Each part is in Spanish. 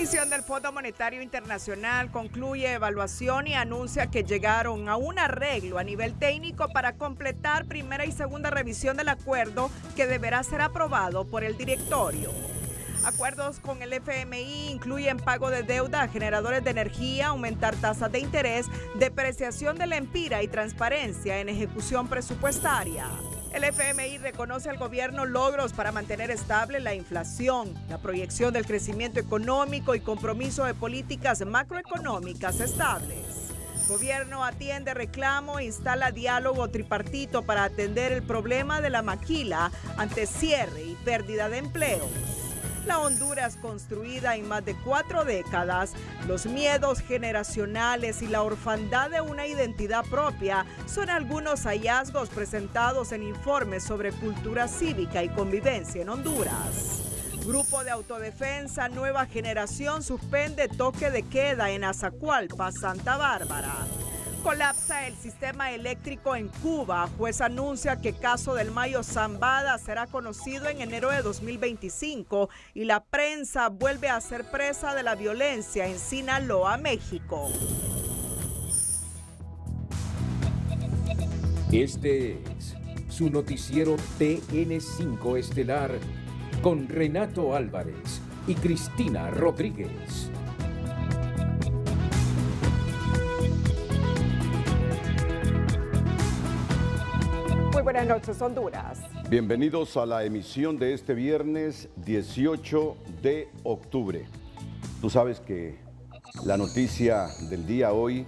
Comisión del Fondo Monetario Internacional concluye evaluación y anuncia que llegaron a un arreglo a nivel técnico para completar primera y segunda revisión del acuerdo que deberá ser aprobado por el directorio. Acuerdos con el FMI incluyen pago de deuda generadores de energía, aumentar tasas de interés, depreciación de la empira y transparencia en ejecución presupuestaria. El FMI reconoce al gobierno logros para mantener estable la inflación, la proyección del crecimiento económico y compromiso de políticas macroeconómicas estables. Gobierno atiende reclamo e instala diálogo tripartito para atender el problema de la maquila ante cierre y pérdida de empleos la Honduras construida en más de cuatro décadas, los miedos generacionales y la orfandad de una identidad propia son algunos hallazgos presentados en informes sobre cultura cívica y convivencia en Honduras. Grupo de autodefensa Nueva Generación suspende toque de queda en Azacualpa, Santa Bárbara colapsa el sistema eléctrico en Cuba. Juez anuncia que caso del Mayo Zambada será conocido en enero de 2025 y la prensa vuelve a ser presa de la violencia en Sinaloa, México. Este es su noticiero TN5 Estelar con Renato Álvarez y Cristina Rodríguez. buenas noches, Honduras. Bienvenidos a la emisión de este viernes 18 de octubre. Tú sabes que la noticia del día hoy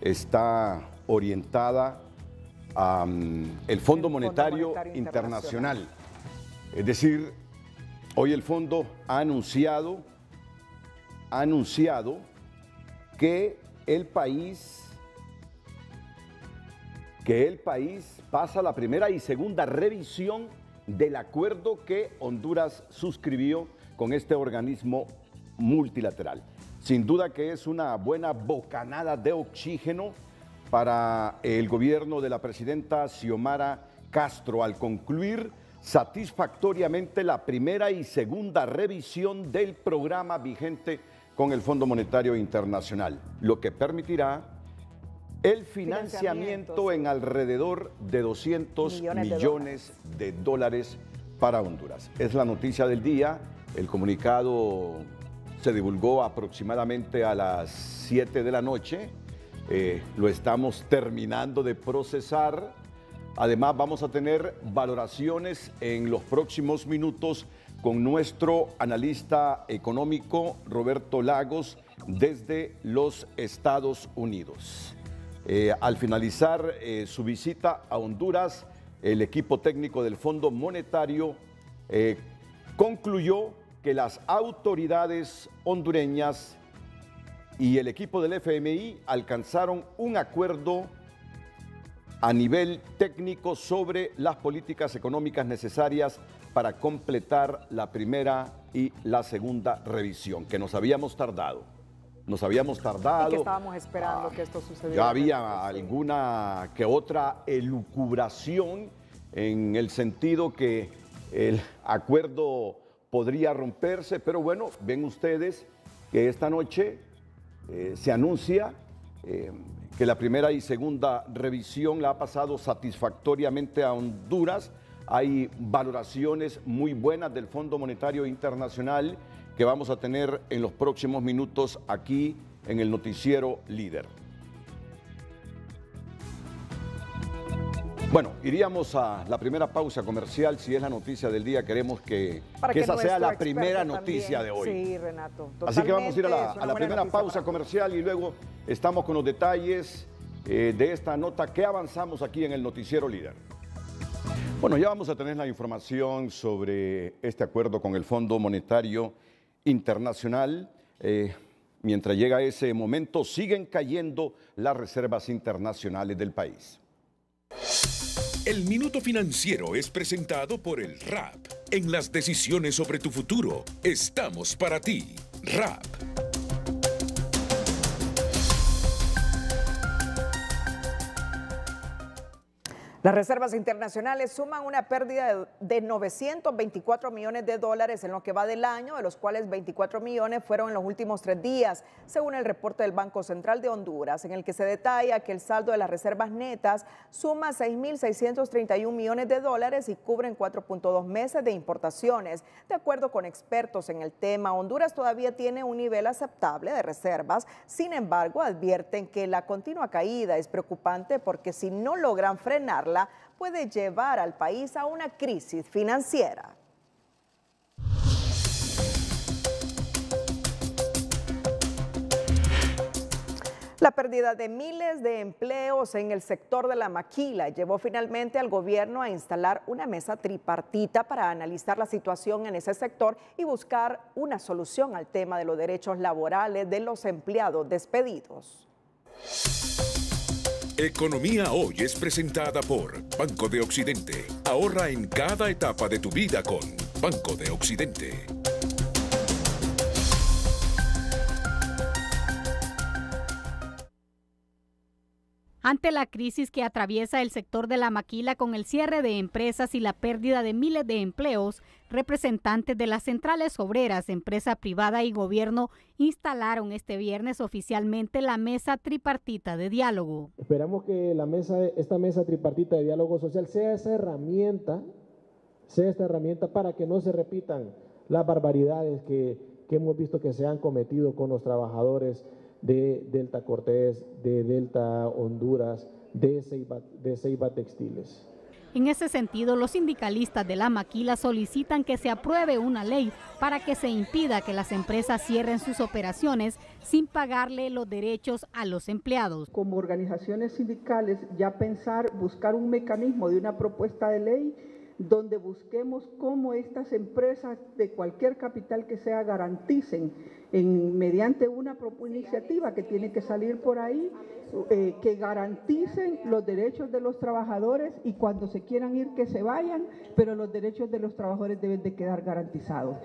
está orientada al mm, el Fondo, Monetario, Internacional. Es decir, hoy el fondo ha anunciado ha anunciado que el país que el país pasa la primera y segunda revisión del acuerdo que Honduras suscribió con este organismo multilateral. Sin duda que es una buena bocanada de oxígeno para el gobierno de la presidenta Xiomara Castro al concluir satisfactoriamente la primera y segunda revisión del programa vigente con el Fondo Monetario Internacional, lo que permitirá el financiamiento en alrededor de 200 millones, de, dólares. para Honduras. Es la noticia del día. El comunicado se divulgó aproximadamente a las 7 de la noche. Eh, lo estamos terminando de procesar. Además, vamos a tener valoraciones en los próximos minutos con nuestro analista económico Roberto Lagos desde los Estados Unidos. Eh, al finalizar eh, su visita a Honduras, el equipo técnico del Fondo Monetario eh, concluyó que las autoridades hondureñas y el equipo del FMI alcanzaron un acuerdo a nivel técnico sobre las políticas económicas necesarias para completar la primera y la segunda revisión, que nos habíamos tardado nos habíamos tardado. estábamos esperando ah, que esto sucediera. Ya había alguna que otra elucubración en el sentido que el acuerdo podría romperse, pero bueno, ven ustedes que esta noche eh, se anuncia eh, que la primera y segunda revisión la ha pasado satisfactoriamente a Honduras. Hay valoraciones muy buenas del Fondo Monetario Internacional que vamos a tener en los próximos minutos aquí en el noticiero líder. Bueno, iríamos a la primera pausa comercial. Si es la noticia del día, queremos que, esa sea la primera noticia de hoy. Sí, Renato. Así que vamos a ir a la, primera pausa comercial y luego estamos con los detalles eh, de esta nota que avanzamos aquí en el Noticiero Líder. Bueno, ya vamos a tener la información sobre este acuerdo con el Fondo Monetario internacional. Eh, mientras llega ese momento, siguen cayendo las reservas internacionales del país. El Minuto Financiero es presentado por el RAP. En las decisiones sobre tu futuro, estamos para ti. RAP. Las reservas internacionales suman una pérdida de 924 millones de dólares en lo que va del año, de los cuales 24 millones fueron en los últimos tres días, según el reporte del Banco Central de Honduras, en el que se detalla que el saldo de las reservas netas suma 6.631 millones de dólares y cubren 4.2 meses de importaciones. De acuerdo con expertos en el tema, Honduras todavía tiene un nivel aceptable de reservas, sin embargo advierten que la continua caída es preocupante porque si no logran frenarla, puede llevar al país a una crisis financiera. La pérdida de miles de empleos en el sector de la maquila llevó finalmente al gobierno a instalar una mesa tripartita para analizar la situación en ese sector y buscar una solución al tema de los derechos laborales de los empleados despedidos. Economía Hoy es presentada por Banco de Occidente. Ahorra en cada etapa de tu vida con Banco de Occidente. ante la crisis que atraviesa el sector de la maquila con el cierre de empresas y la pérdida de miles de empleos, representantes de las centrales obreras, empresa privada y gobierno instalaron este viernes oficialmente la mesa tripartita de diálogo. Esperamos que esta mesa tripartita de diálogo social sea esa herramienta, sea esta herramienta para que no se repitan las barbaridades que, que hemos visto que se han cometido con los trabajadores de Delta Cortés, de Delta Honduras, de Ceiba, Textiles. En ese sentido, los sindicalistas de la Maquila solicitan que se apruebe una ley para que se impida que las empresas cierren sus operaciones sin pagarle los derechos a los empleados. Como organizaciones sindicales, ya pensar, buscar un mecanismo de una propuesta de ley donde busquemos cómo estas empresas de cualquier capital que sea garanticen mediante una iniciativa que tiene que salir por ahí, eh, que garanticen los derechos de los trabajadores y cuando se quieran ir que se vayan, pero los derechos de los trabajadores deben de quedar garantizados.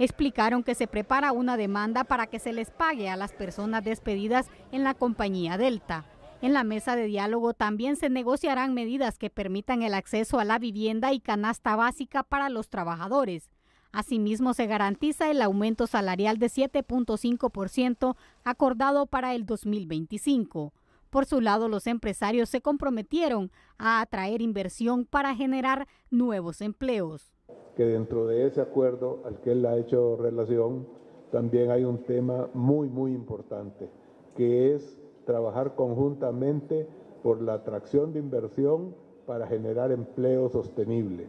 Explicaron que se prepara una demanda para que se les pague a las personas despedidas en la compañía Delta. En la mesa de diálogo también se negociarán medidas que permitan el acceso a la vivienda y canasta básica para los trabajadores. Asimismo, se garantiza el aumento salarial de 7.5% acordado para el 2025. Por su lado, los empresarios se comprometieron a atraer inversión para generar nuevos empleos. Que dentro de ese acuerdo al que él ha hecho relación, también hay un tema muy, muy importante, que es trabajar conjuntamente por la atracción de inversión para generar empleo sostenible.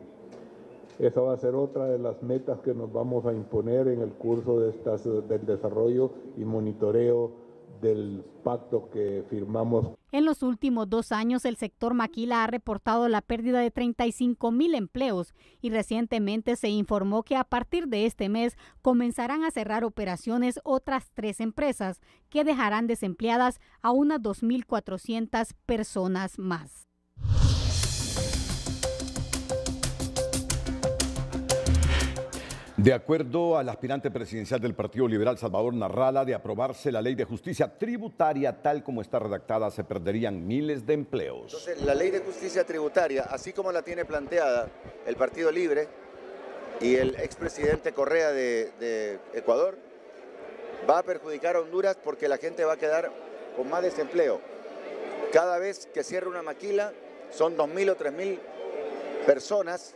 Esa va a ser otra de las metas que nos vamos a imponer en el curso de estas, del desarrollo y monitoreo del pacto que firmamos. En los últimos dos años, el sector maquila ha reportado la pérdida de 35 mil empleos y recientemente se informó que a partir de este mes comenzarán a cerrar operaciones otras tres empresas que dejarán desempleadas a unas 2.400 personas más. De acuerdo al aspirante presidencial del Partido Liberal, Salvador Narrala, de aprobarse la ley de justicia tributaria tal como está redactada, se perderían miles de empleos. Entonces, la ley de justicia tributaria, así como la tiene planteada el Partido Libre y el expresidente Correa de, Ecuador, va a perjudicar a Honduras porque la gente va a quedar con más desempleo. Cada vez que cierra una maquila, son 2.000 o 3.000 personas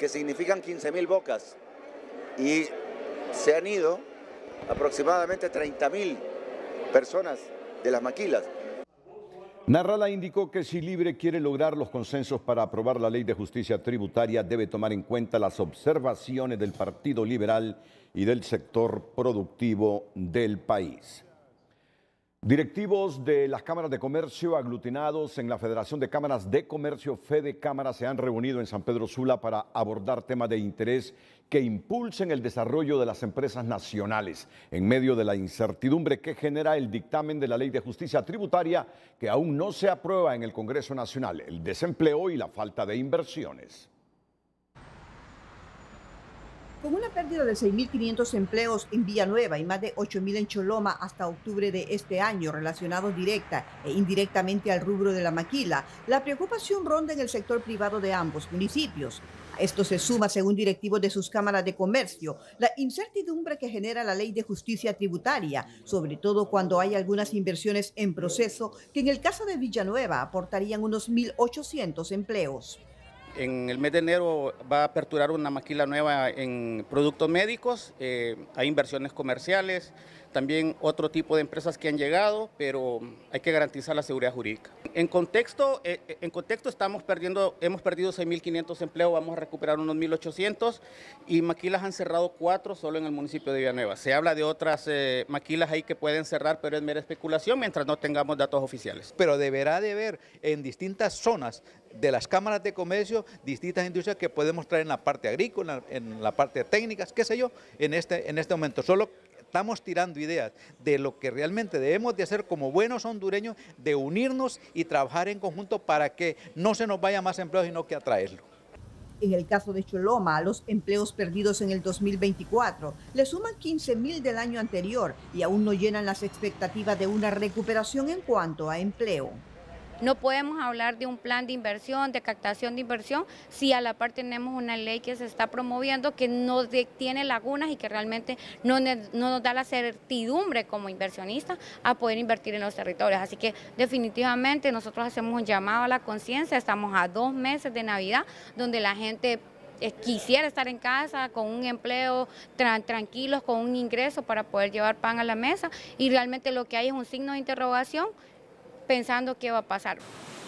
que significan 15.000 bocas y se han ido aproximadamente 30.000 personas de las maquilas. Narrala indicó que si Libre quiere lograr los consensos para aprobar la ley de justicia tributaria, debe tomar en cuenta las observaciones del Partido Liberal y del sector productivo del país. Directivos de las cámaras de comercio aglutinados en la Federación de Cámaras de Comercio, Fede Cámara, se han reunido en San Pedro Sula para abordar temas de interés que impulsen el desarrollo de las empresas nacionales en medio de la incertidumbre que genera el dictamen de la Ley de Justicia Tributaria que aún no se aprueba en el Congreso Nacional, el desempleo y la falta de inversiones. Con una pérdida de 6.500 empleos en Villanueva y más de 8.000 en Choloma hasta octubre de este año relacionados directa e indirectamente al rubro de la maquila, la preocupación ronda en el sector privado de ambos municipios. Esto se suma, según directivos de sus cámaras de comercio, la incertidumbre que genera la ley de justicia tributaria, sobre todo cuando hay algunas inversiones en proceso que en el caso de Villanueva aportarían unos 1.800 empleos. En el mes de enero va a aperturar una maquila nueva en productos médicos, eh, hay inversiones comerciales, también otro tipo de empresas que han llegado, pero hay que garantizar la seguridad jurídica. En contexto, eh, eh, en contexto estamos perdiendo, hemos perdido 6.500 empleos, vamos a recuperar unos 1.800 y maquilas han cerrado cuatro solo en el municipio de Villanueva. Se habla de otras eh, maquilas ahí que pueden cerrar, pero es mera especulación mientras no tengamos datos oficiales. Pero deberá de haber en distintas zonas de las cámaras de comercio, distintas industrias que podemos traer en la parte agrícola, en la parte técnicas, qué sé yo, en este, en este momento. Solo estamos tirando ideas de lo que realmente debemos de hacer como buenos hondureños, de unirnos y trabajar en conjunto para que no se nos vaya más empleo, sino que atraerlo. En el caso de Choloma, los empleos perdidos en el 2024 le suman 15 mil del año anterior y aún no llenan las expectativas de una recuperación en cuanto a empleo. No podemos hablar de un plan de inversión, de captación de inversión, si a la par tenemos una ley que se está promoviendo que no tiene lagunas y que realmente no, nos da la certidumbre como inversionistas a poder invertir en los territorios. Así que definitivamente nosotros hacemos un llamado a la conciencia, estamos a dos meses de Navidad donde la gente eh, quisiera estar en casa con un empleo tranquilo, tranquilos, con un ingreso para poder llevar pan a la mesa y realmente lo que hay es un signo de interrogación pensando qué va a pasar.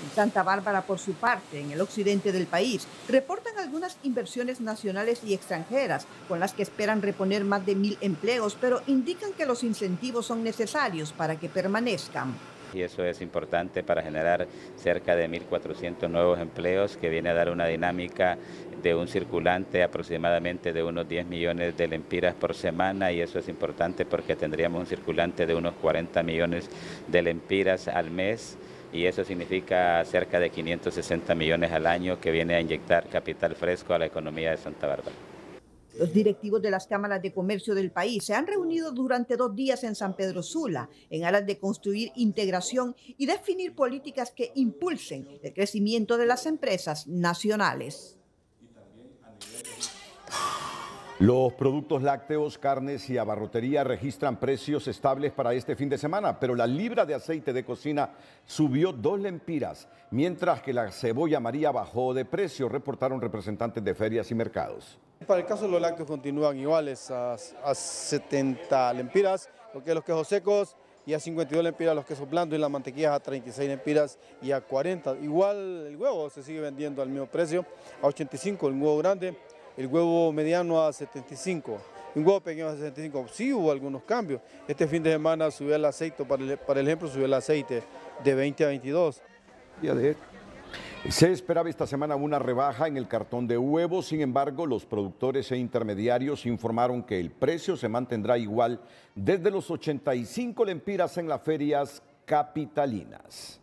En Santa Bárbara, por su parte, en el occidente del país, reportan algunas inversiones nacionales y extranjeras, con las que esperan reponer más de mil empleos, pero indican que los incentivos son necesarios para que permanezcan. Y eso es importante para generar cerca de 1.400 nuevos empleos que viene a dar una dinámica de un circulante aproximadamente de unos 10 millones de lempiras por semana y eso es importante porque tendríamos un circulante de unos 40 millones de lempiras al mes y eso significa cerca de 560 millones al año que viene a inyectar capital fresco a la economía de Santa Bárbara. Los directivos de las cámaras de comercio del país se han reunido durante dos días en San Pedro Sula en aras de construir integración y definir políticas que impulsen el crecimiento de las empresas nacionales. Los productos lácteos, carnes y abarrotería registran precios estables para este fin de semana, pero la libra de aceite de cocina subió dos lempiras, mientras que la cebolla maría bajó de precio, reportaron representantes de ferias y mercados. Para el caso de los lácteos continúan iguales a, 70 lempiras, porque los quesos secos y a 52 lempiras los quesos blandos y las mantequillas a 36 lempiras y a 40. Igual el huevo se sigue vendiendo al mismo precio, a 85 el huevo grande el huevo mediano a 75, un huevo pequeño a 65. Sí hubo algunos cambios. Este fin de semana subió el aceite, para, el, ejemplo, subió el aceite de 20 a 22. se esperaba esta semana una rebaja en el cartón de huevos, sin embargo, los productores e intermediarios informaron que el precio se mantendrá igual desde los 85 lempiras en las ferias capitalinas.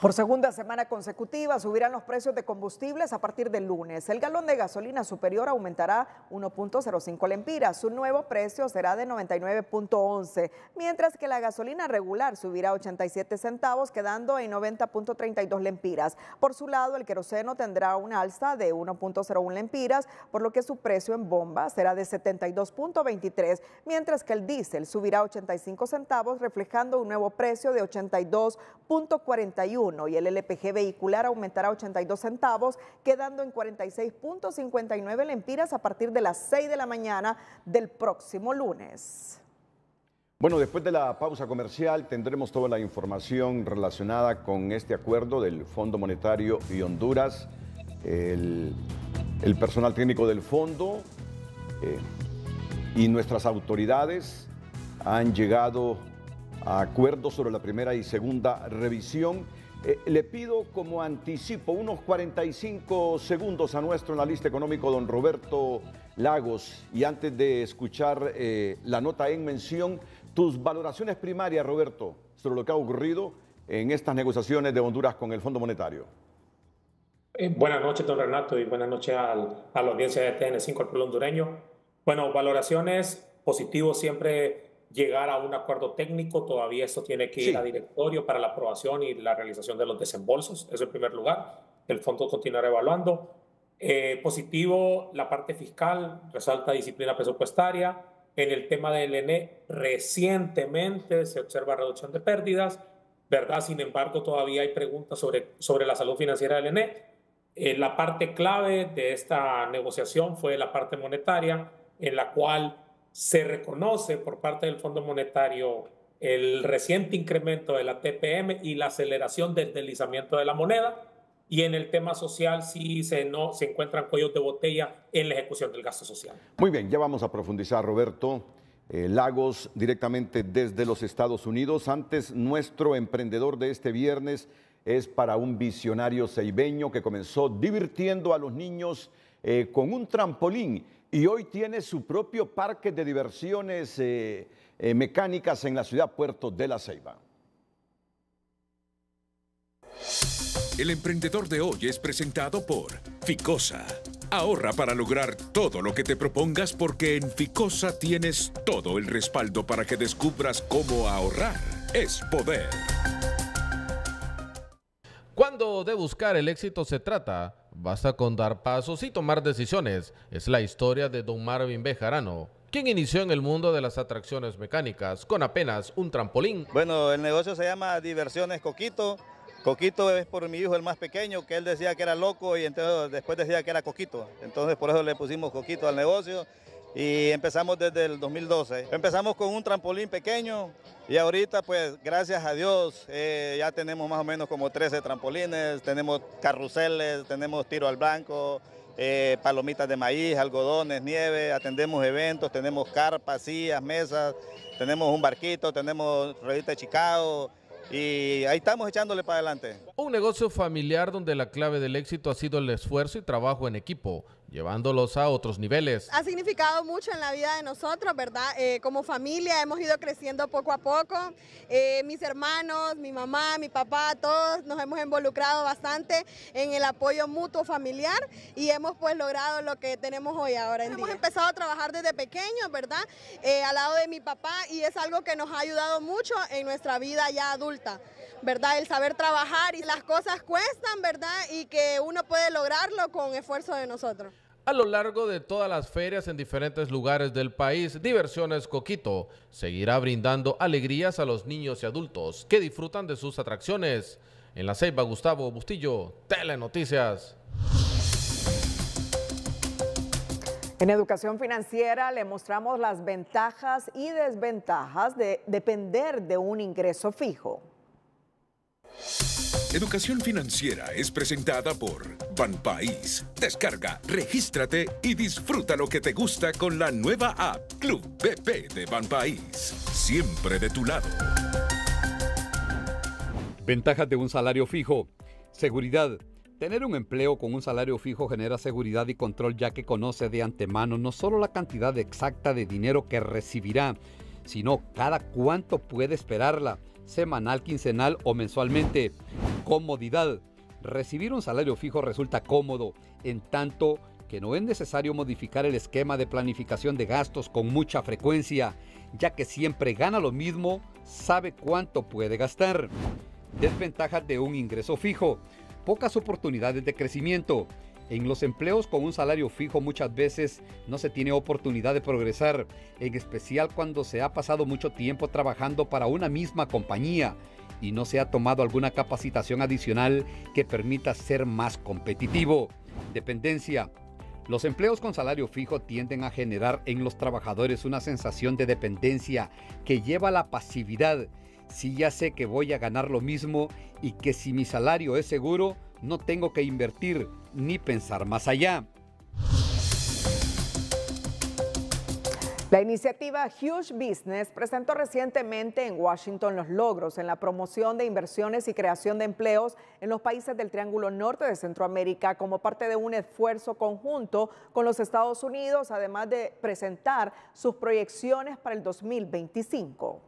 Por segunda semana consecutiva subirán los precios de combustibles a partir del lunes. El galón de gasolina superior aumentará 1.05 lempiras. Su nuevo precio será de 99.11, mientras que la gasolina regular subirá 87 centavos, quedando en 90.32 lempiras. Por su lado, el queroseno tendrá una alza de 1.01 lempiras, por lo que su precio en bomba será de 72.23, mientras que el diésel subirá 85 centavos, reflejando un nuevo precio de 82.41 y el LPG vehicular aumentará 82 centavos, quedando en 46.59 lempiras a partir de las 6 de la mañana del próximo lunes. Bueno, después de la pausa comercial tendremos toda la información relacionada con este acuerdo del Fondo Monetario y Honduras, el, personal técnico del fondo eh, y nuestras autoridades han llegado a acuerdos sobre la primera y segunda revisión. Eh, le pido como anticipo unos 45 segundos a nuestro analista económico, don Roberto Lagos, y antes de escuchar eh, la nota en mención, tus valoraciones primarias, Roberto, sobre lo que ha ocurrido en estas negociaciones de Honduras con el Fondo Monetario. Eh, buenas noches, don Renato, y buenas noches a la audiencia de TN5, al pueblo hondureño. Bueno, valoraciones positivas siempre llegar a un acuerdo técnico, todavía esto tiene que ir a directorio para la aprobación y la realización de los desembolsos, es el primer lugar, el fondo continuará evaluando. Eh, positivo, la parte fiscal, resalta disciplina presupuestaria. En el tema del ENE, recientemente se observa reducción de pérdidas, ¿verdad? Sin embargo, todavía hay preguntas sobre, sobre la salud financiera del ENE. Eh, la parte clave de esta negociación fue la parte monetaria, en la cual se reconoce por parte del Fondo Monetario el reciente incremento de la TPM y la aceleración del deslizamiento de la moneda. Y en el tema social si se, no, se encuentran cuellos de botella en la ejecución del gasto social. Muy bien, ya vamos a profundizar, Roberto. Eh, Lagos, directamente desde los Estados Unidos. Antes, nuestro emprendedor de este viernes es para un visionario ceibeño que comenzó divirtiendo a los niños eh, con un trampolín y hoy tiene su propio parque de diversiones eh, eh, mecánicas en la ciudad Puerto de la Ceiba. El emprendedor de hoy es presentado por Ficosa. Ahorra para lograr todo lo que te propongas porque en Ficosa tienes todo el respaldo para que descubras cómo ahorrar. Es poder de buscar el éxito se trata, basta con dar pasos y tomar decisiones. Es la historia de Don Marvin Bejarano, quien inició en el mundo de las atracciones mecánicas con apenas un trampolín. Bueno, el negocio se llama Diversiones Coquito. Coquito es por mi hijo el más pequeño, que él decía que era loco y entonces después decía que era Coquito. Entonces por eso le pusimos Coquito al negocio y empezamos desde el 2012. Empezamos con un trampolín pequeño y ahorita pues gracias a Dios eh, ya tenemos más o menos como 13 trampolines, tenemos carruseles, tenemos tiro al blanco, eh, palomitas de maíz, algodones, nieve, atendemos eventos, tenemos carpas, sillas, mesas, tenemos un barquito, tenemos revista de Chicago, y ahí estamos echándole para adelante. Un negocio familiar donde la clave del éxito ha sido el esfuerzo y trabajo en equipo llevándolos a otros niveles. Ha significado mucho en la vida de nosotros, ¿verdad? Eh, como familia hemos ido creciendo poco a poco. Eh, mis hermanos, mi mamá, mi papá, todos nos hemos involucrado bastante en el apoyo mutuo familiar y hemos pues logrado lo que tenemos hoy ahora. hemos empezado a trabajar desde pequeños, ¿verdad? Eh, al lado de mi papá y es algo que nos ha ayudado mucho en nuestra vida ya adulta. ¿Verdad? El saber trabajar y las cosas cuestan, ¿verdad? Y que uno puede lograrlo con esfuerzo de nosotros a lo largo de todas las ferias en diferentes lugares del país, Diversiones Coquito seguirá brindando alegrías a los niños y adultos que disfrutan de sus atracciones. En la Ceiba, Gustavo Bustillo, Telenoticias. En educación financiera le mostramos las ventajas y desventajas de depender de un ingreso fijo. Educación Financiera es presentada por Banpaís. Descarga, regístrate y disfruta lo que te gusta con la nueva app Club BP de Banpaís. Siempre de tu lado. Ventajas de un salario fijo. Seguridad. Tener un empleo con un salario fijo genera seguridad y control ya que conoce de antemano no solo la cantidad exacta de dinero que recibirá, sino cada cuánto puede esperarla semanal, quincenal o mensualmente. Comodidad. Recibir un salario fijo resulta cómodo, en tanto que no es necesario modificar el esquema de planificación de gastos con mucha frecuencia, ya que siempre gana lo mismo, sabe cuánto puede gastar. Desventajas de un ingreso fijo. Pocas oportunidades de crecimiento en los empleos con un salario fijo muchas veces no se tiene oportunidad de progresar, en especial cuando se ha pasado mucho tiempo trabajando para una misma compañía y no se ha tomado alguna capacitación adicional que permita ser más competitivo. Dependencia. Los empleos con salario fijo tienden a generar en los trabajadores una sensación de dependencia que lleva a la pasividad. Si ya sé que voy a ganar lo mismo y que si mi salario es seguro, no tengo que invertir, ni pensar más allá. La iniciativa Huge Business presentó recientemente en Washington los logros en la promoción de inversiones y creación de empleos en los países del Triángulo Norte de Centroamérica como parte de un esfuerzo conjunto con los Estados Unidos, además de presentar sus proyecciones para el 2025.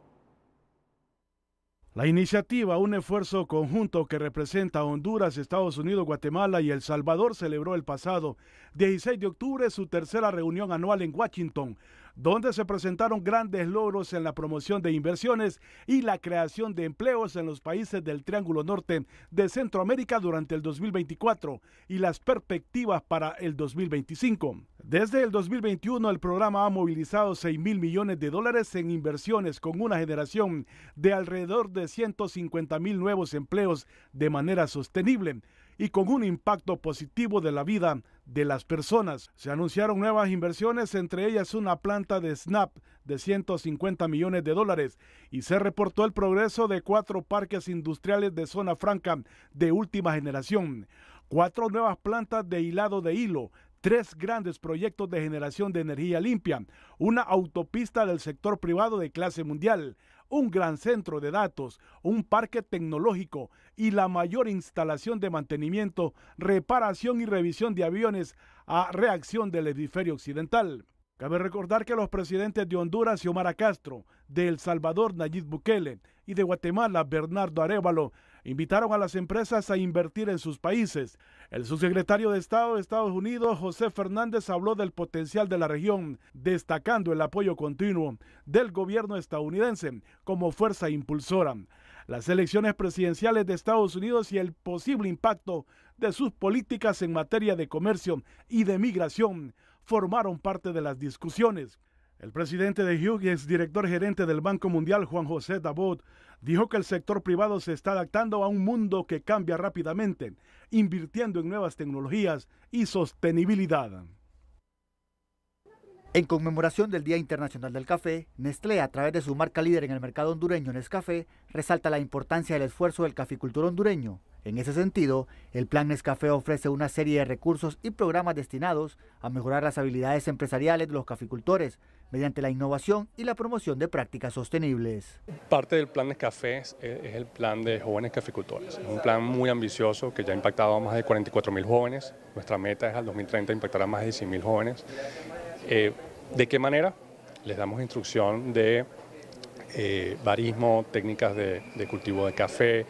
La iniciativa, un esfuerzo conjunto que representa Honduras, Estados Unidos, Guatemala y El Salvador, celebró el pasado 16 de octubre su tercera reunión anual en Washington donde se presentaron grandes logros en la promoción de inversiones y la creación de empleos en los países del Triángulo Norte de Centroamérica durante el 2024 y las perspectivas para el 2025. Desde el 2021 el programa ha movilizado 6 mil millones de dólares en inversiones con una generación de alrededor de 150 mil nuevos empleos de manera sostenible y con un impacto positivo de la vida de las personas. Se anunciaron nuevas inversiones, entre ellas una planta de Snap de 150 millones de dólares y se reportó el progreso de cuatro parques industriales de zona franca de última generación, cuatro nuevas plantas de hilado de hilo, tres grandes proyectos de generación de energía limpia, una autopista del sector privado de clase mundial, un gran centro de datos, un parque tecnológico y la mayor instalación de mantenimiento, reparación y revisión de aviones a reacción del hemisferio occidental. Cabe recordar que los presidentes de Honduras, Xiomara Castro, de El Salvador, Nayib Bukele, y de Guatemala, Bernardo Arevalo, invitaron a las empresas a invertir en sus países. El subsecretario de Estado de Estados Unidos, José Fernández, habló del potencial de la región, destacando el apoyo continuo del gobierno estadounidense como fuerza impulsora, las elecciones presidenciales de Estados Unidos y el posible impacto de sus políticas en materia de comercio y de migración formaron parte de las discusiones. El presidente de Hughes, director gerente del Banco Mundial, Juan José Dabot, dijo que el sector privado se está adaptando a un mundo que cambia rápidamente, invirtiendo en nuevas tecnologías y sostenibilidad. En conmemoración del Día Internacional del Café, Nestlé, a través de su marca líder en el mercado hondureño Nescafé, resalta la importancia del esfuerzo del caficultor hondureño en ese sentido, el Plan Nescafé ofrece una serie de recursos y programas destinados a mejorar las habilidades empresariales de los caficultores mediante la innovación y la promoción de prácticas sostenibles. Parte del Plan Nescafé es, el plan de jóvenes caficultores. Es un plan muy ambicioso que ya ha impactado a más de 44.000 jóvenes. Nuestra meta es al 2030 impactar a más de 100 mil jóvenes. Eh, ¿De qué manera? Les damos instrucción de eh, barismo, técnicas de cultivo de café,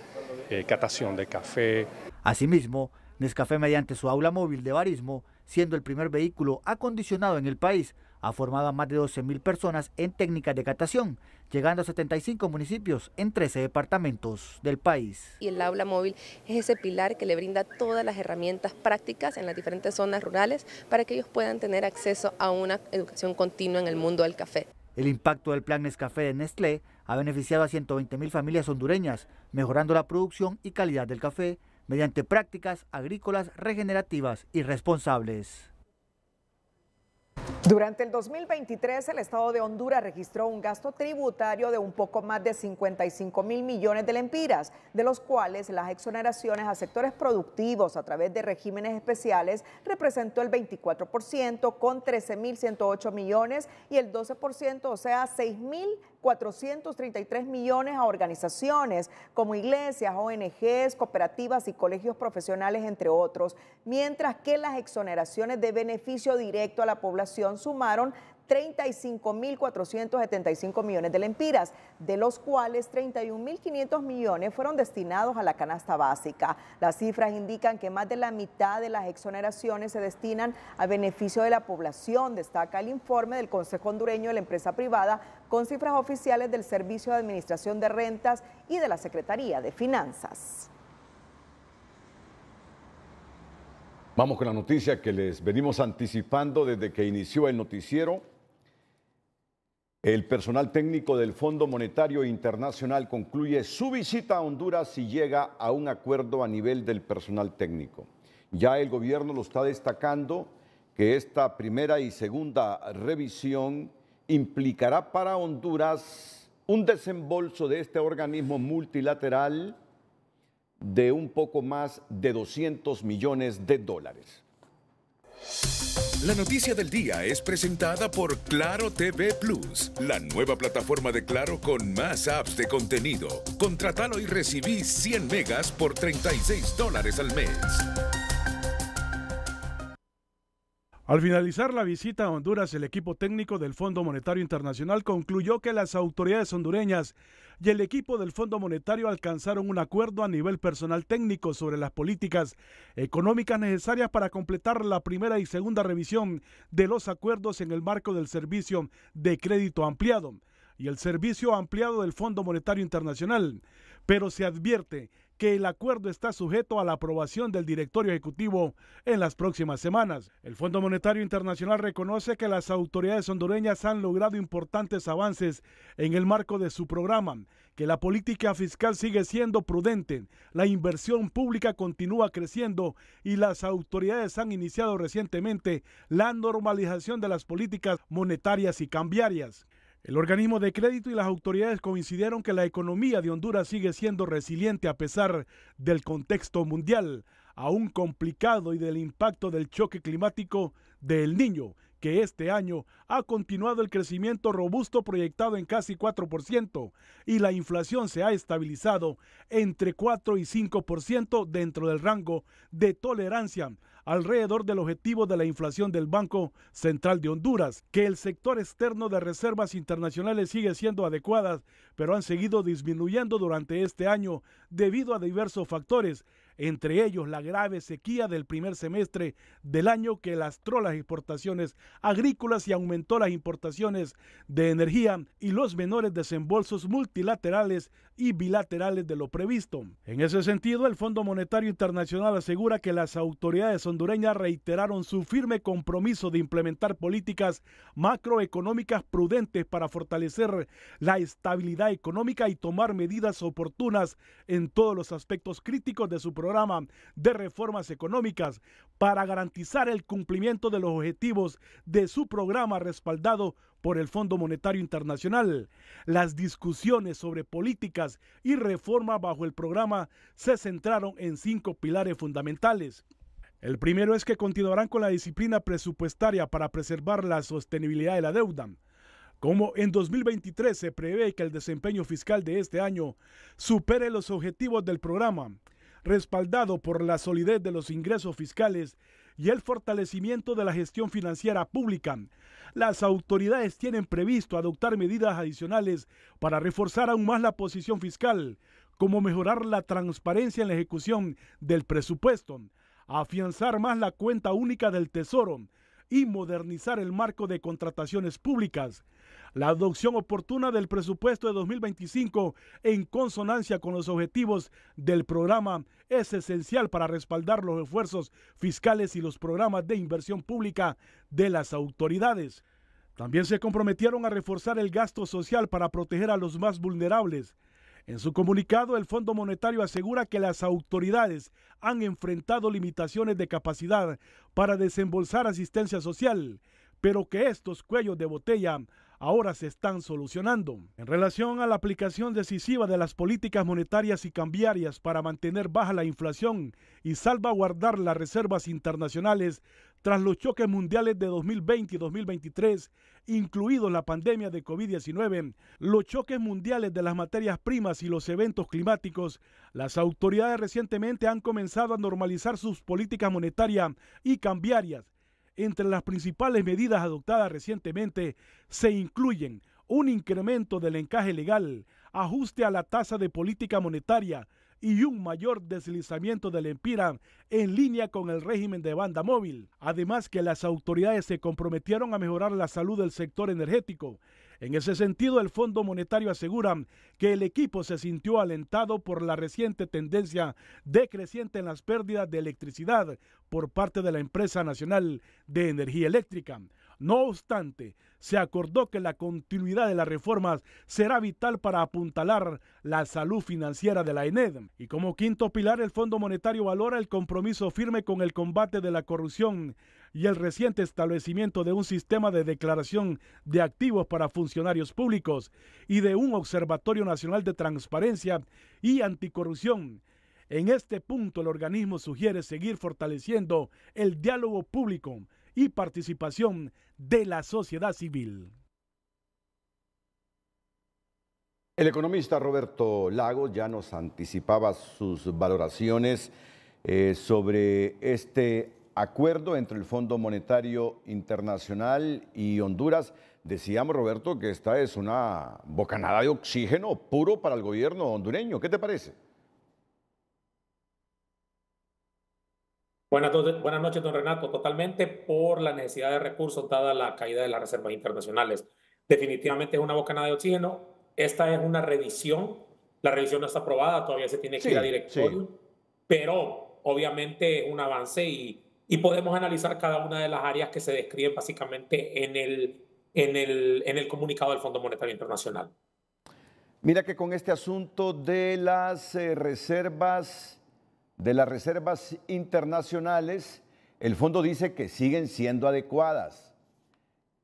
eh, catación de café. Asimismo, Nescafé mediante su aula móvil de barismo, siendo el primer vehículo acondicionado en el país, ha formado a más de 12.000 personas en técnicas de catación, llegando a 75 municipios en 13 departamentos del país. Y el aula móvil es ese pilar que le brinda todas las herramientas prácticas en las diferentes zonas rurales para que ellos puedan tener acceso a una educación continua en el mundo del café. El impacto del plan Nescafé de Nestlé ha beneficiado a 120.000 familias hondureñas, mejorando la producción y calidad del café mediante prácticas agrícolas regenerativas y responsables. Durante el 2023, el Estado de Honduras registró un gasto tributario de un poco más de 55 mil millones de lempiras, de los cuales las exoneraciones a sectores productivos a través de regímenes especiales representó el 24% con 13.108 millones y el 12%, o sea, 6.000... mil 433 millones a organizaciones como iglesias, ONGs, cooperativas y colegios profesionales, entre otros, mientras que las exoneraciones de beneficio directo a la población sumaron 35.475 millones de lempiras, de los cuales 31.500 millones fueron destinados a la canasta básica. Las cifras indican que más de la mitad de las exoneraciones se destinan a beneficio de la población, destaca el informe del Consejo Hondureño de la Empresa Privada con cifras oficiales del Servicio de Administración de Rentas y de la Secretaría de Finanzas. Vamos con la noticia que les venimos anticipando desde que inició el noticiero el personal técnico del Fondo Monetario Internacional concluye su visita a Honduras y llega a un acuerdo a nivel del personal técnico. Ya el gobierno lo está destacando que esta primera y segunda revisión implicará para Honduras un desembolso de este organismo multilateral de un poco más de 200 millones de dólares. La noticia del día es presentada por Claro TV Plus, la nueva plataforma de Claro con más apps de contenido. Contratalo y recibí 100 megas por 36 dólares al mes. Al finalizar la visita a Honduras, el equipo técnico del Fondo Monetario Internacional concluyó que las autoridades hondureñas y el equipo del Fondo Monetario alcanzaron un acuerdo a nivel personal técnico sobre las políticas económicas necesarias para completar la primera y segunda revisión de los acuerdos en el marco del servicio de crédito ampliado y el servicio ampliado del Fondo Monetario Internacional, pero se advierte que el acuerdo está sujeto a la aprobación del directorio ejecutivo en las próximas semanas. El Fondo Monetario Internacional reconoce que las autoridades hondureñas han logrado importantes avances en el marco de su programa, que la política fiscal sigue siendo prudente, la inversión pública continúa creciendo y las autoridades han iniciado recientemente la normalización de las políticas monetarias y cambiarias. El organismo de crédito y las autoridades coincidieron que la economía de Honduras sigue siendo resiliente a pesar del contexto mundial, aún complicado y del impacto del choque climático del niño que este año ha continuado el crecimiento robusto proyectado en casi 4% y la inflación se ha estabilizado entre 4 y 5% dentro del rango de tolerancia alrededor del objetivo de la inflación del Banco Central de Honduras, que el sector externo de reservas internacionales sigue siendo adecuadas, pero han seguido disminuyendo durante este año debido a diversos factores, entre ellos la grave sequía del primer semestre del año que lastró las exportaciones agrícolas y aumentó las importaciones de energía y los menores desembolsos multilaterales y bilaterales de lo previsto. En ese sentido, el Fondo Monetario Internacional asegura que las autoridades hondureñas reiteraron su firme compromiso de implementar políticas macroeconómicas prudentes para fortalecer la estabilidad económica y tomar medidas oportunas en todos los aspectos críticos de su programa programa de reformas económicas para garantizar el cumplimiento de los objetivos de su programa respaldado por el Fondo Monetario Internacional. Las discusiones sobre políticas y reforma bajo el programa se centraron en cinco pilares fundamentales. El primero es que continuarán con la disciplina presupuestaria para preservar la sostenibilidad de la deuda. Como en 2023 se prevé que el desempeño fiscal de este año supere los objetivos del programa, respaldado por la solidez de los ingresos fiscales y el fortalecimiento de la gestión financiera pública, las autoridades tienen previsto adoptar medidas adicionales para reforzar aún más la posición fiscal, como mejorar la transparencia en la ejecución del presupuesto, afianzar más la cuenta única del Tesoro y modernizar el marco de contrataciones públicas la adopción oportuna del presupuesto de 2025 en consonancia con los objetivos del programa es esencial para respaldar los esfuerzos fiscales y los programas de inversión pública de las autoridades. También se comprometieron a reforzar el gasto social para proteger a los más vulnerables. En su comunicado, el Fondo Monetario asegura que las autoridades han enfrentado limitaciones de capacidad para desembolsar asistencia social, pero que estos cuellos de botella ahora se están solucionando. En relación a la aplicación decisiva de las políticas monetarias y cambiarias para mantener baja la inflación y salvaguardar las reservas internacionales tras los choques mundiales de 2020 y 2023, incluidos la pandemia de COVID-19, los choques mundiales de las materias primas y los eventos climáticos, las autoridades recientemente han comenzado a normalizar sus políticas monetarias y cambiarias entre las principales medidas adoptadas recientemente se incluyen un incremento del encaje legal, ajuste a la tasa de política monetaria y un mayor deslizamiento del empira en línea con el régimen de banda móvil. Además que las autoridades se comprometieron a mejorar la salud del sector energético en ese sentido, el Fondo Monetario asegura que el equipo se sintió alentado por la reciente tendencia decreciente en las pérdidas de electricidad por parte de la empresa nacional de energía eléctrica. No obstante, se acordó que la continuidad de las reformas será vital para apuntalar la salud financiera de la ENED. Y como quinto pilar, el Fondo Monetario valora el compromiso firme con el combate de la corrupción y el reciente establecimiento de un sistema de declaración de activos para funcionarios públicos y de un Observatorio Nacional de Transparencia y Anticorrupción en este punto, el organismo sugiere seguir fortaleciendo el diálogo público y participación de la sociedad civil. El economista Roberto Lago ya nos anticipaba sus valoraciones eh, sobre este acuerdo entre el Fondo Monetario Internacional y Honduras. Decíamos, Roberto, que esta es una bocanada de oxígeno puro para el gobierno hondureño. ¿Qué te parece? Buenas, noches, don Renato. Totalmente por la necesidad de recursos dada la caída de las reservas internacionales. Definitivamente es una bocanada de oxígeno. Esta es una revisión. La revisión no está aprobada, todavía se tiene que ir a directorio, pero obviamente un avance y, podemos analizar cada una de las áreas que se describen básicamente en el, en comunicado del Fondo Monetario Internacional. Mira que con este asunto de las eh, reservas de las reservas internacionales, el fondo dice que siguen siendo adecuadas,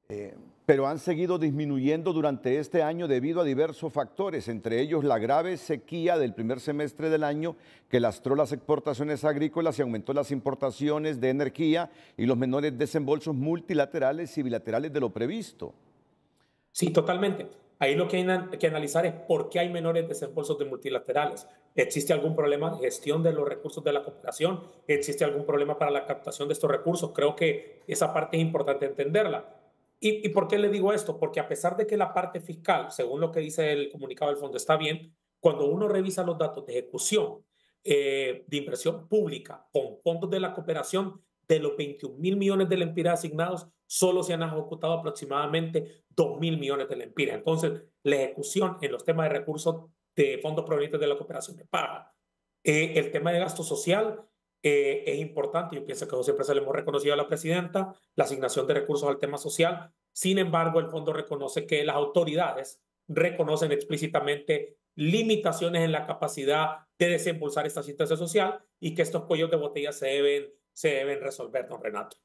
eh, pero han seguido disminuyendo durante este año debido a diversos factores, entre ellos la grave sequía del primer semestre del año que lastró las exportaciones agrícolas y aumentó las importaciones de energía y los menores desembolsos multilaterales y bilaterales de lo previsto. Sí, totalmente. Ahí lo que hay que analizar es por qué hay menores desembolsos de multilaterales. ¿Existe algún problema de gestión de los recursos de la cooperación? ¿Existe algún problema para la captación de estos recursos? Creo que esa parte es importante entenderla. ¿Y, por qué le digo esto? Porque a pesar de que la parte fiscal, según lo que dice el comunicado del fondo, está bien, cuando uno revisa los datos de ejecución eh, de inversión pública con fondos de la cooperación, de los 21 mil millones de lempiras asignados, solo se han ejecutado aproximadamente 2 mil millones de lempiras. Entonces, la ejecución en los temas de recursos de fondos provenientes de la cooperación de paga. Eh, el tema de gasto social eh, es importante. Yo pienso que siempre se le hemos reconocido a la presidenta la asignación de recursos al tema social. Sin embargo, el fondo reconoce que las autoridades reconocen explícitamente limitaciones en la capacidad de desembolsar esta asistencia social y que estos cuellos de botella se deben se deben resolver, don Renato.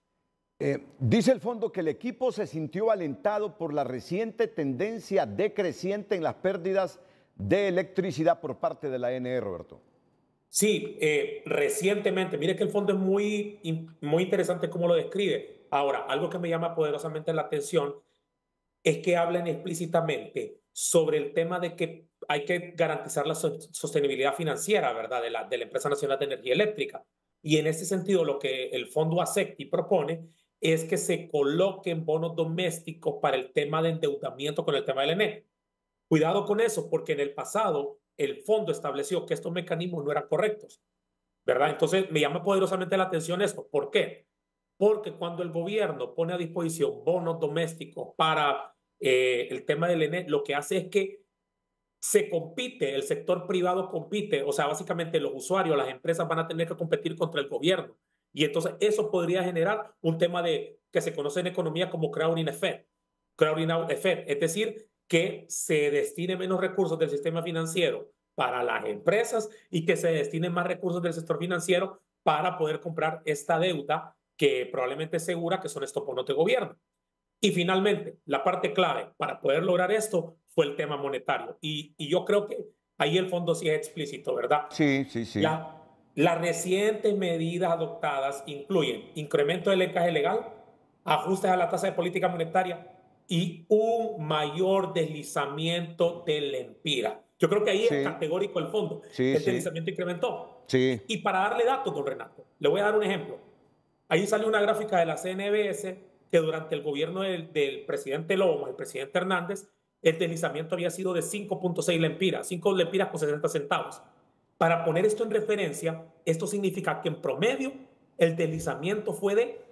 Eh, dice el fondo que el equipo se sintió alentado por la reciente tendencia decreciente en las pérdidas de electricidad por parte de la NE, Roberto. Sí, eh, recientemente, mire que el fondo es muy, muy interesante como lo describe. Ahora, algo que me llama poderosamente la atención es que hablan explícitamente sobre el tema de que hay que garantizar la sostenibilidad financiera, ¿verdad?, de la, de la Empresa Nacional de Energía Eléctrica. Y en ese sentido, lo que el fondo ASECTI propone es que se coloquen bonos domésticos para el tema de endeudamiento con el tema del ENE. Cuidado con eso, porque en el pasado el fondo estableció que estos mecanismos no eran correctos, ¿verdad? Entonces me llama poderosamente la atención esto. ¿Por qué? Porque cuando el gobierno pone a disposición bonos domésticos para eh, el tema del ENE, lo que hace es que se compite, el sector privado compite, o sea, básicamente los usuarios, las empresas van a tener que competir contra el gobierno. Y entonces eso podría generar un tema de que se conoce en economía como crowding effect, crowding out effect, es decir, que se destine menos recursos del sistema financiero para las empresas y que se destinen más recursos del sector financiero para poder comprar esta deuda que probablemente es segura que son estos bonos de gobierno. Y finalmente, la parte clave para poder lograr esto fue el tema monetario. Y, yo creo que ahí el fondo sí es explícito, ¿verdad? Sí, sí, sí. las recientes medidas adoptadas incluyen incremento del encaje legal, ajustes a la tasa de política monetaria y un mayor deslizamiento del empira. Yo creo que ahí es categórico el fondo. Sí, el deslizamiento incrementó. Sí. Y para darle datos, don Renato, le voy a dar un ejemplo. Ahí sale una gráfica de la CNBS que durante el gobierno del, presidente loma el presidente Hernández, el deslizamiento había sido de 5.6 lempiras, 5 lempiras con 60 centavos. Para poner esto en referencia, esto significa que en promedio el deslizamiento fue de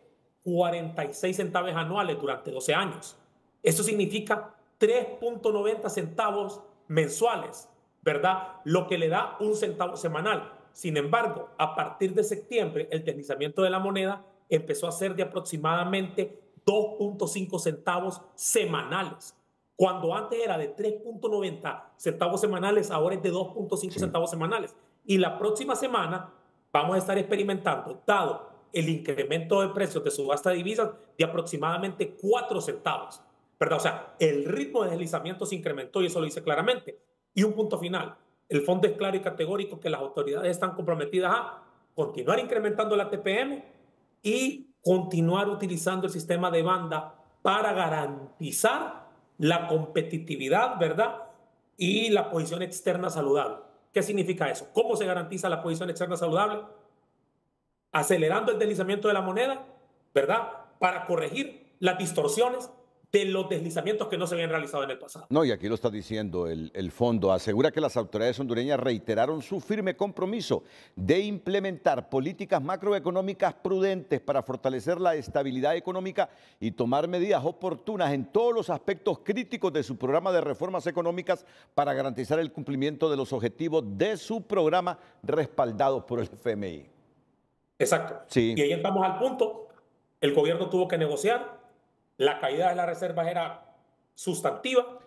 46 centavos anuales durante 12 años. Esto significa 3.90 centavos mensuales, ¿verdad? Lo que le da un centavo semanal. Sin embargo, a partir de septiembre, el deslizamiento de la moneda empezó a ser de aproximadamente 2.5 centavos semanales. Cuando antes era de 3.90 centavos semanales, ahora es de 2.5 centavos semanales. Y la próxima semana vamos a estar experimentando, dado el incremento de precios de subasta de divisas, de aproximadamente 4 centavos. O sea, el ritmo de deslizamiento se incrementó y eso lo dice claramente. Y un punto final, el fondo es claro y categórico que las autoridades están comprometidas a continuar incrementando la TPM y continuar utilizando el sistema de banda para garantizar la competitividad, ¿verdad? Y la posición externa saludable. ¿Qué significa eso? ¿Cómo se garantiza la posición externa saludable? Acelerando el deslizamiento de la moneda, ¿verdad? Para corregir las distorsiones de los deslizamientos que no se habían realizado en el pasado. No, y aquí lo está diciendo el, fondo. Asegura que las autoridades hondureñas reiteraron su firme compromiso de implementar políticas macroeconómicas prudentes para fortalecer la estabilidad económica y tomar medidas oportunas en todos los aspectos críticos de su programa de reformas económicas para garantizar el cumplimiento de los objetivos de su programa respaldados por el FMI. Exacto. Sí. Y ahí estamos al punto. El gobierno tuvo que negociar la caída de las reservas era sustantiva,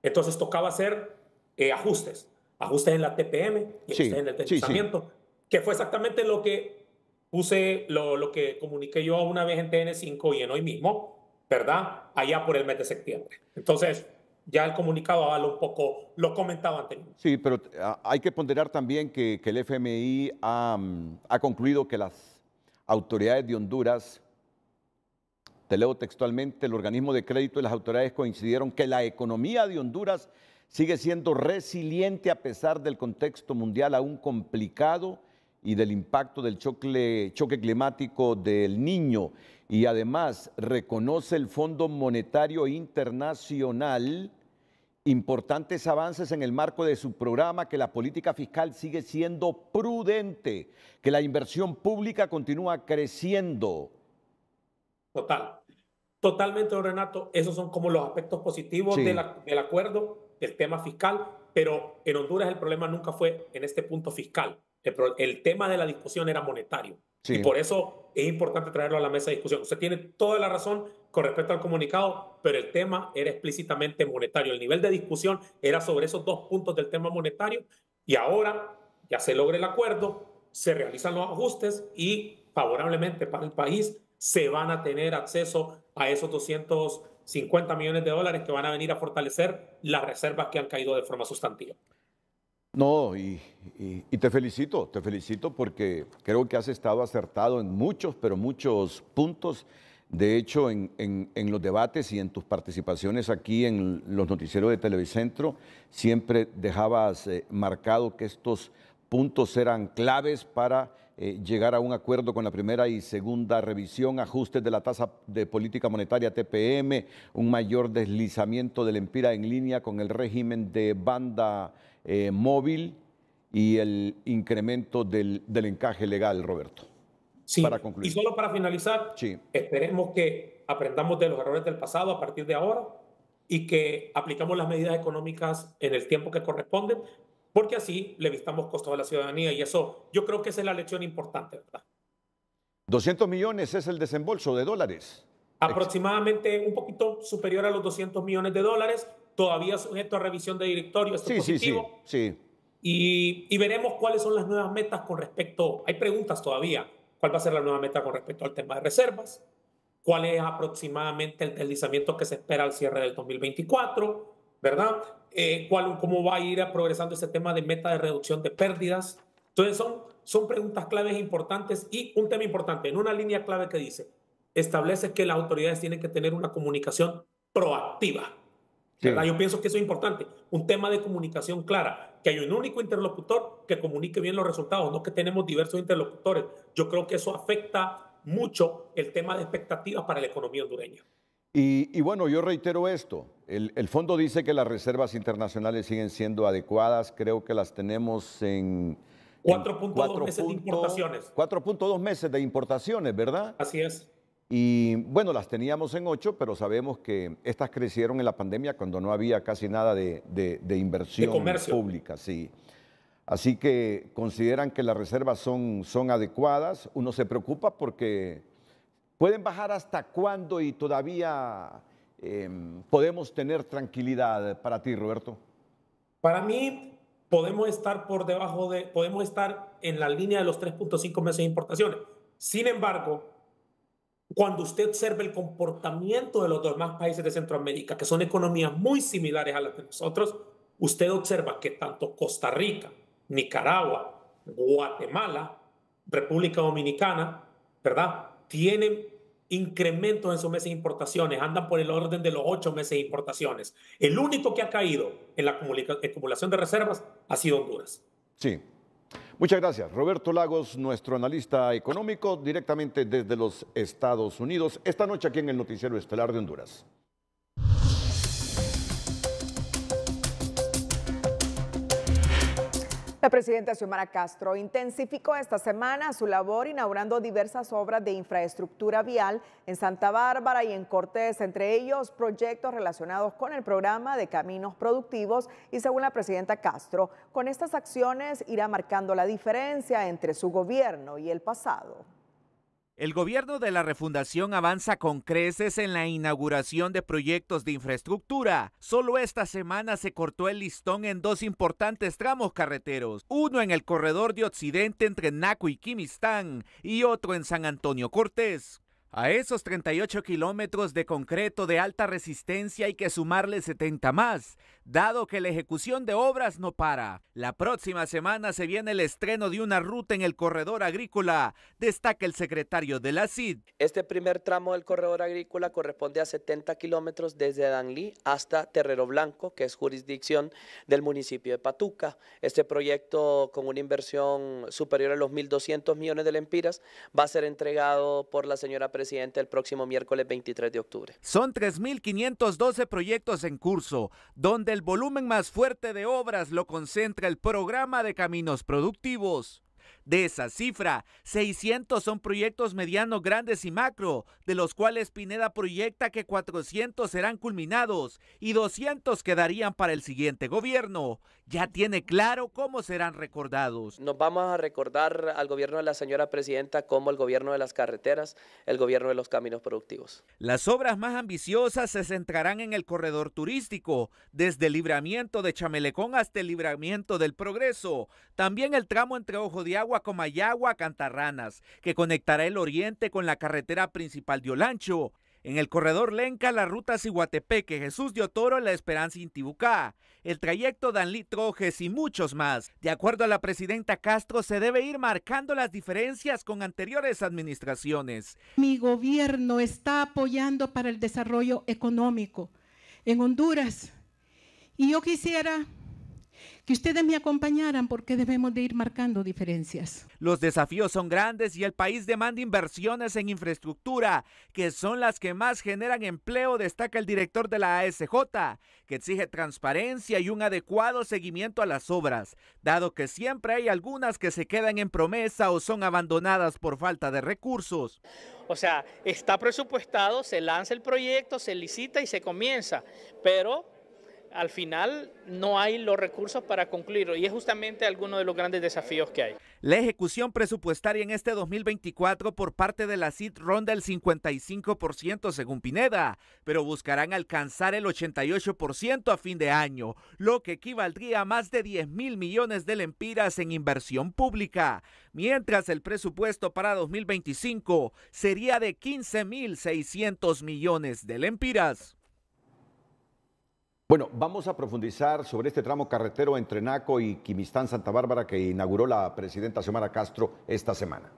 entonces tocaba hacer eh, ajustes, ajustes en la TPM y en el pensamiento, que fue exactamente lo que puse, lo, lo, que comuniqué yo una vez en TN5 y en hoy mismo, ¿verdad? Allá por el mes de septiembre. Entonces, ya el comunicado un poco, lo comentaba anteriormente. Sí, pero ah, hay que ponderar también que, que el FMI ha, mm, ha concluido que las autoridades de Honduras te leo textualmente, el organismo de crédito y las autoridades coincidieron que la economía de Honduras sigue siendo resiliente a pesar del contexto mundial aún complicado y del impacto del choque, choque, climático del niño. Y además reconoce el Fondo Monetario Internacional importantes avances en el marco de su programa, que la política fiscal sigue siendo prudente, que la inversión pública continúa creciendo. Total, Totalmente, Renato. Esos son como los aspectos positivos del acuerdo, del tema fiscal, pero en Honduras el problema nunca fue en este punto fiscal. El, tema de la discusión era monetario. Y por eso es importante traerlo a la mesa de discusión. Usted tiene toda la razón con respecto al comunicado, pero el tema era explícitamente monetario. El nivel de discusión era sobre esos dos puntos del tema monetario y ahora ya se logra el acuerdo, se realizan los ajustes y favorablemente para el país se van a tener acceso a esos 250 millones de dólares que van a venir a fortalecer las reservas que han caído de forma sustantiva. No, y, te felicito, te felicito porque creo que has estado acertado en muchos, pero muchos puntos. De hecho, en, los debates y en tus participaciones aquí en los noticieros de Televicentro, siempre dejabas eh, marcado que estos puntos eran claves para eh, llegar a un acuerdo con la primera y segunda revisión, ajustes de la tasa de política monetaria TPM, un mayor deslizamiento del empira en línea con el régimen de banda eh, móvil y el incremento del, encaje legal, Roberto. Sí, y solo para finalizar, esperemos que aprendamos de los errores del pasado a partir de ahora y que aplicamos las medidas económicas en el tiempo que corresponde porque así le evitamos costos a la ciudadanía y eso yo creo que es la lección importante, ¿verdad? 200 millones es el desembolso de dólares. Aproximadamente un poquito superior a los 200 millones de dólares, todavía sujeto a revisión de directorio, sí, positivo. Sí, Y, y, veremos cuáles son las nuevas metas con respecto, hay preguntas todavía, cuál va a ser la nueva meta con respecto al tema de reservas, cuál es aproximadamente el deslizamiento que se espera al cierre del 2024, ¿verdad? Eh, cuál, ¿Cómo va a ir progresando ese tema de meta de reducción de pérdidas? Entonces son, son preguntas claves importantes y un tema importante, en una línea clave que dice, establece que las autoridades tienen que tener una comunicación proactiva. Yo pienso que eso es importante, un tema de comunicación clara, que hay un único interlocutor que comunique bien los resultados, no que tenemos diversos interlocutores. Yo creo que eso afecta mucho el tema de expectativas para la economía hondureña. Y, bueno, yo reitero esto. El, fondo dice que las reservas internacionales siguen siendo adecuadas. Creo que las tenemos en... 4.2 meses de importaciones. 4.2 meses de importaciones, ¿verdad? Así es. Y bueno, las teníamos en 8, pero sabemos que estas crecieron en la pandemia cuando no había casi nada de, inversión pública, sí. Así que consideran que las reservas son, son adecuadas. Uno se preocupa porque ¿Pueden bajar hasta cuándo y todavía em, podemos tener tranquilidad para ti, Roberto? Para mí, podemos estar por debajo de, podemos estar en la línea de los 3.5 meses de importaciones. Sin embargo, cuando usted observa el comportamiento de los demás países de Centroamérica, que son economías muy similares a las de nosotros, usted observa que tanto Costa Rica, Nicaragua, Guatemala, República Dominicana, ¿verdad? Tienen incrementos en sus meses de importaciones, andan por el orden de los ocho meses de importaciones. El único que ha caído en la acumulación de reservas ha sido Honduras. Sí. Muchas gracias. Roberto Lagos, nuestro analista económico, directamente desde los Estados Unidos, esta noche aquí en el Noticiero Estelar de Honduras. La presidenta Xiomara Castro intensificó esta semana su labor inaugurando diversas obras de infraestructura vial en Santa Bárbara y en Cortés, entre ellos proyectos relacionados con el programa de caminos productivos y según la presidenta Castro, con estas acciones irá marcando la diferencia entre su gobierno y el pasado. El gobierno de la refundación avanza con creces en la inauguración de proyectos de infraestructura. Solo esta semana se cortó el listón en dos importantes tramos carreteros, uno en el corredor de Occidente entre Naco y Kimistán y otro en San Antonio Cortés. A esos 38 kilómetros de concreto de alta resistencia hay que sumarle 70 más, dado que la ejecución de obras no para. La próxima semana se viene el estreno de una ruta en el corredor agrícola, destaca el secretario de la CID. Este primer tramo del corredor agrícola corresponde a 70 kilómetros desde Danlí hasta Terrero Blanco, que es jurisdicción del municipio de Patuca. Este proyecto, con una inversión superior a los 1.200 millones de lempiras, va a ser entregado por la señora presidenta presidente el próximo miércoles 23 de octubre. Son 3.512 proyectos en curso, donde el volumen más fuerte de obras lo concentra el programa de caminos productivos. De esa cifra, 600 son proyectos medianos, grandes y macro, de los cuales Pineda proyecta que 400 serán culminados y 200 quedarían para el siguiente gobierno. Ya tiene claro cómo serán recordados. Nos vamos a recordar al gobierno de la señora presidenta como el gobierno de las carreteras, el gobierno de los caminos productivos. Las obras más ambiciosas se centrarán en el corredor turístico, desde el libramiento de Chamelecón hasta el libramiento del Progreso. También el tramo entre Ojo de Agua Comayagua Cantarranas, que conectará el oriente con la carretera principal de Olancho. En el corredor Lenca, la ruta Ciguatepeque, Jesús de Otoro, La Esperanza Intibucá, el trayecto Danlí Trojes y muchos más. De acuerdo a la presidenta Castro, se debe ir marcando las diferencias con anteriores administraciones. Mi gobierno está apoyando para el desarrollo económico en Honduras. Y yo quisiera que ustedes me acompañaran porque debemos de ir marcando diferencias. Los desafíos son grandes y el país demanda inversiones en infraestructura, que son las que más generan empleo, destaca el director de la ASJ, que exige transparencia y un adecuado seguimiento a las obras, dado que siempre hay algunas que se quedan en promesa o son abandonadas por falta de recursos. O sea, está presupuestado, se lanza el proyecto, se licita y se comienza, pero al final no hay los recursos para concluirlo y es justamente alguno de los grandes desafíos que hay. La ejecución presupuestaria en este 2024 por parte de la CID ronda el 55% según Pineda, pero buscarán alcanzar el 88% a fin de año, lo que equivaldría a más de 10 mil millones de lempiras en inversión pública, mientras el presupuesto para 2025 sería de 15 mil 600 millones de lempiras. Bueno, vamos a profundizar sobre este tramo carretero entre Naco y Quimistán Santa Bárbara que inauguró la presidenta Xiomara Castro esta semana.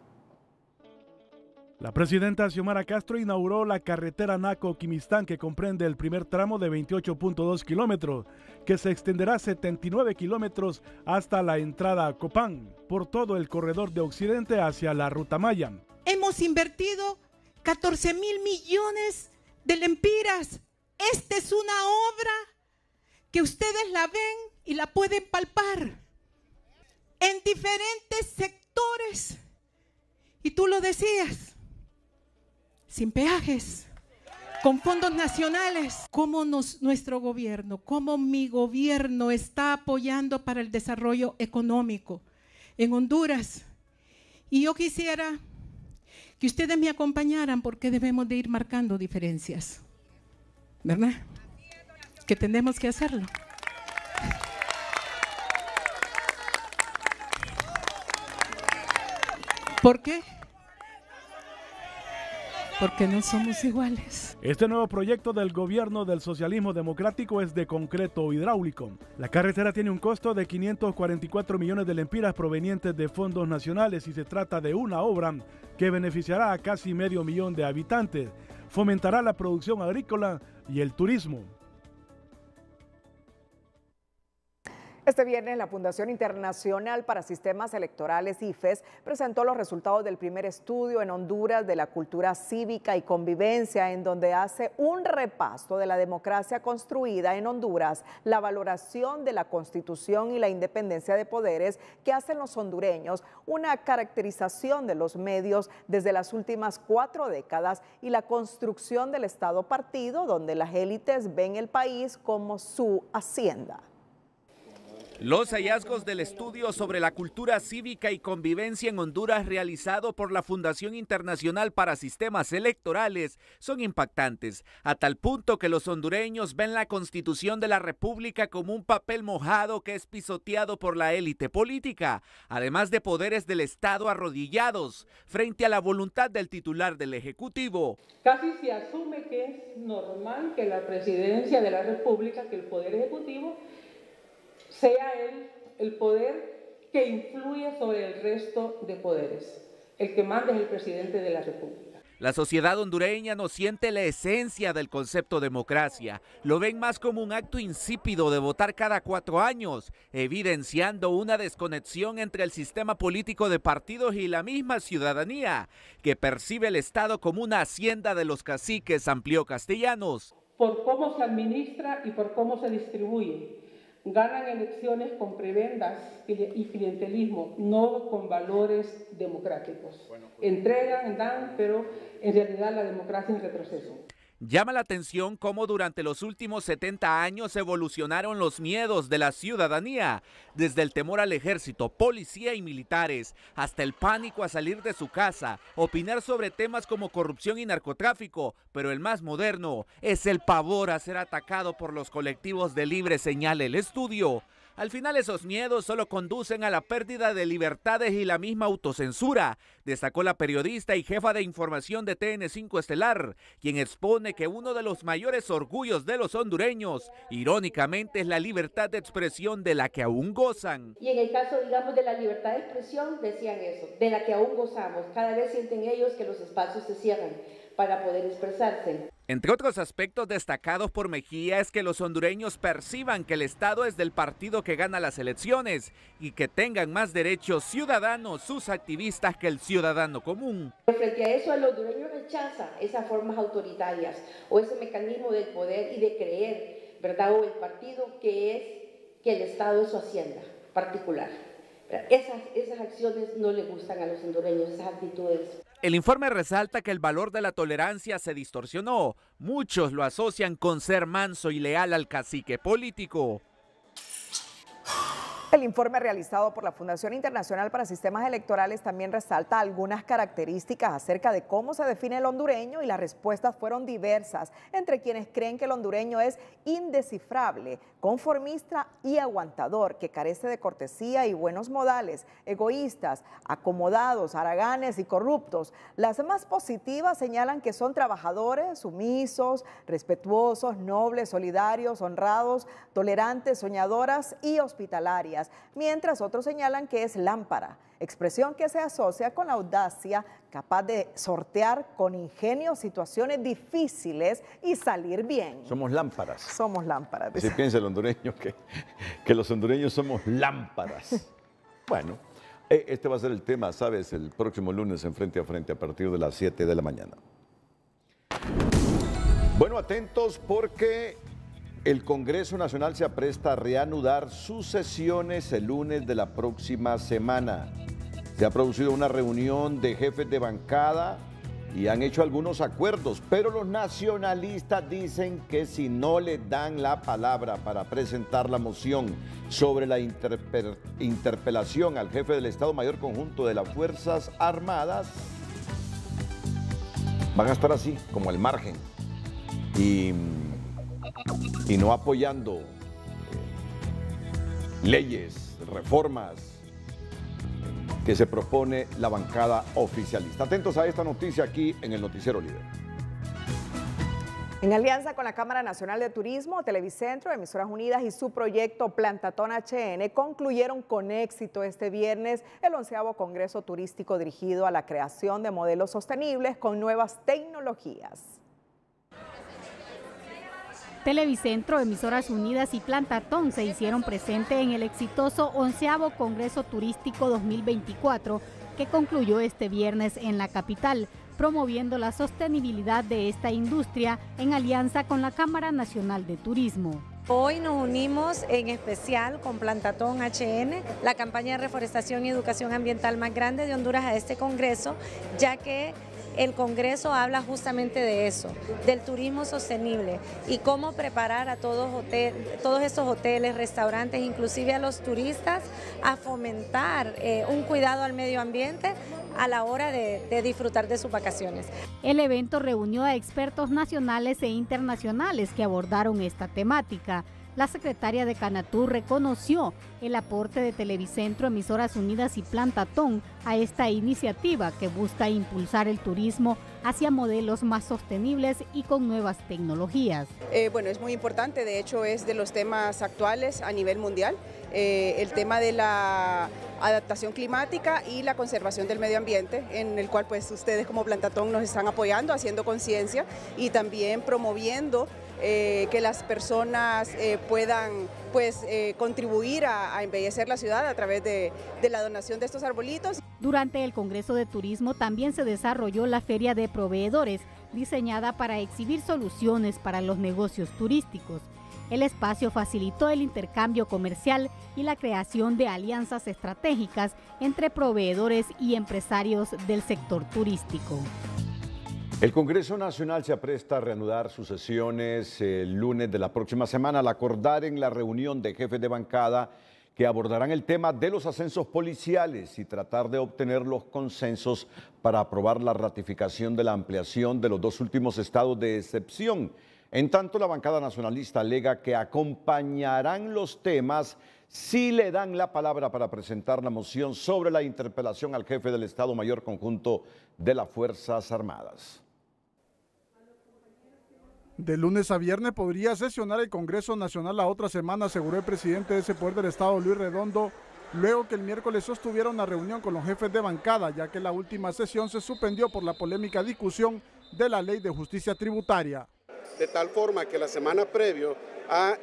La presidenta Xiomara Castro inauguró la carretera Naco-Quimistán que comprende el primer tramo de 28.2 kilómetros, que se extenderá 79 kilómetros hasta la entrada a Copán, por todo el corredor de Occidente hacia la Ruta Maya. Hemos invertido 14 mil millones de lempiras. Esta es una obra que ustedes la ven y la pueden palpar en diferentes sectores. Y tú lo decías, sin peajes, con fondos nacionales. ¿Cómo nos, nuestro gobierno, cómo mi gobierno está apoyando para el desarrollo económico en Honduras? Y yo quisiera que ustedes me acompañaran porque debemos de ir marcando diferencias. ¿Verdad? que tenemos que hacerlo. ¿Por qué? Porque no somos iguales. Este nuevo proyecto del gobierno del socialismo democrático es de concreto hidráulico. La carretera tiene un costo de 544 millones de lempiras provenientes de fondos nacionales y se trata de una obra que beneficiará a casi medio millón de habitantes, fomentará la producción agrícola y el turismo. Este viernes la Fundación Internacional para Sistemas Electorales, IFES, presentó los resultados del primer estudio en Honduras de la cultura cívica y convivencia, en donde hace un repaso de la democracia construida en Honduras, la valoración de la constitución y la independencia de poderes que hacen los hondureños, una caracterización de los medios desde las últimas cuatro décadas y la construcción del Estado partido, donde las élites ven el país como su hacienda. Los hallazgos del estudio sobre la cultura cívica y convivencia en Honduras realizado por la Fundación Internacional para Sistemas Electorales son impactantes, a tal punto que los hondureños ven la constitución de la República como un papel mojado que es pisoteado por la élite política, además de poderes del Estado arrodillados frente a la voluntad del titular del Ejecutivo. Casi se asume que es normal que la presidencia de la República, que el Poder Ejecutivo, sea Él el poder que influye sobre el resto de poderes. El que manda es el presidente de la República. La sociedad hondureña no siente la esencia del concepto democracia. Lo ven más como un acto insípido de votar cada cuatro años, evidenciando una desconexión entre el sistema político de partidos y la misma ciudadanía, que percibe el Estado como una hacienda de los caciques amplio castellanos. Por cómo se administra y por cómo se distribuye ganan elecciones con prebendas y clientelismo, no con valores democráticos. Pues Entregan, dan, pero en realidad la democracia en retroceso. Llama la atención cómo durante los últimos 70 años evolucionaron los miedos de la ciudadanía, desde el temor al ejército, policía y militares, hasta el pánico a salir de su casa, opinar sobre temas como corrupción y narcotráfico, pero el más moderno es el pavor a ser atacado por los colectivos de libre señal. El estudio al final esos miedos solo conducen a la pérdida de libertades y la misma autocensura, destacó la periodista y jefa de información de TN5 Estelar, quien expone que uno de los mayores orgullos de los hondureños, irónicamente, es la libertad de expresión de la que aún gozan. Y en el caso, digamos, de la libertad de expresión, decían eso, de la que aún gozamos. Cada vez sienten ellos que los espacios se cierran para poder expresarse. Entre otros aspectos destacados por Mejía es que los hondureños perciban que el Estado es del partido que gana las elecciones y que tengan más derechos ciudadanos sus activistas que el ciudadano común. frente a eso, el hondureño rechaza esas formas autoritarias o ese mecanismo del poder y de creer, ¿verdad? O el partido que es que el Estado es su hacienda particular. Esas, esas acciones no le gustan a los hondureños, esas actitudes. El informe resalta que el valor de la tolerancia se distorsionó. Muchos lo asocian con ser manso y leal al cacique político. El informe realizado por la Fundación Internacional para Sistemas Electorales también resalta algunas características acerca de cómo se define el hondureño y las respuestas fueron diversas entre quienes creen que el hondureño es indescifrable, conformista y aguantador, que carece de cortesía y buenos modales, egoístas, acomodados, haraganes y corruptos. Las más positivas señalan que son trabajadores, sumisos, respetuosos, nobles, solidarios, honrados, tolerantes, soñadoras y hospitalarias mientras otros señalan que es lámpara, expresión que se asocia con la audacia capaz de sortear con ingenio situaciones difíciles y salir bien. Somos lámparas. Somos lámparas. Si piensa el hondureño que, que los hondureños somos lámparas. bueno, eh, este va a ser el tema, sabes, el próximo lunes en Frente a Frente a partir de las 7 de la mañana. Bueno, atentos porque el Congreso Nacional se apresta a reanudar sus sesiones el lunes de la próxima semana. Se ha producido una reunión de jefes de bancada y han hecho algunos acuerdos, pero los nacionalistas dicen que si no le dan la palabra para presentar la moción sobre la interpelación al jefe del Estado Mayor Conjunto de las Fuerzas Armadas, van a estar así, como al margen. Y y no apoyando eh, leyes, reformas que se propone la bancada oficialista. Atentos a esta noticia aquí en el Noticiero Libre. En alianza con la Cámara Nacional de Turismo, Televicentro, Emisoras Unidas y su proyecto Plantatón HN concluyeron con éxito este viernes el onceavo Congreso Turístico dirigido a la creación de modelos sostenibles con nuevas tecnologías. Televicentro, Emisoras Unidas y Plantatón se hicieron presentes en el exitoso onceavo Congreso Turístico 2024 que concluyó este viernes en la capital, promoviendo la sostenibilidad de esta industria en alianza con la Cámara Nacional de Turismo. Hoy nos unimos en especial con Plantatón HN, la campaña de reforestación y educación ambiental más grande de Honduras a este Congreso, ya que el Congreso habla justamente de eso, del turismo sostenible y cómo preparar a todos, esos hoteles, restaurantes, inclusive a los turistas, a fomentar eh, un cuidado al medio ambiente a la hora de disfrutar de sus vacaciones. El evento reunió a expertos nacionales e internacionales que abordaron esta temática la secretaria de Canatur reconoció el aporte de Televicentro, Emisoras Unidas y Plantatón a esta iniciativa que busca impulsar el turismo hacia modelos más sostenibles y con nuevas tecnologías. Eh, bueno, es muy importante, de hecho es de los temas actuales a nivel mundial, eh, el tema de la adaptación climática y la conservación del medio ambiente, en el cual pues ustedes como Plantatón nos están apoyando, haciendo conciencia y también promoviendo eh, que las personas eh, puedan pues, eh, contribuir a, embellecer la ciudad a través de, de la donación de estos arbolitos. Durante el Congreso de Turismo también se desarrolló la Feria de Proveedores, diseñada para exhibir soluciones para los negocios turísticos. El espacio facilitó el intercambio comercial y la creación de alianzas estratégicas entre proveedores y empresarios del sector turístico. El Congreso Nacional se apresta a reanudar sus sesiones el lunes de la próxima semana al acordar en la reunión de jefes de bancada que abordarán el tema de los ascensos policiales y tratar de obtener los consensos para aprobar la ratificación de la ampliación de los dos últimos estados de excepción. En tanto, la bancada nacionalista alega que acompañarán los temas si le dan la palabra para presentar la moción sobre la interpelación al jefe del Estado Mayor Conjunto de las Fuerzas Armadas. De lunes a viernes podría sesionar el Congreso Nacional la otra semana, aseguró el presidente de ese poder del Estado, Luis Redondo, luego que el miércoles sostuviera una reunión con los jefes de bancada, ya que la última sesión se suspendió por la polémica discusión de la ley de justicia tributaria de tal forma que la semana previo a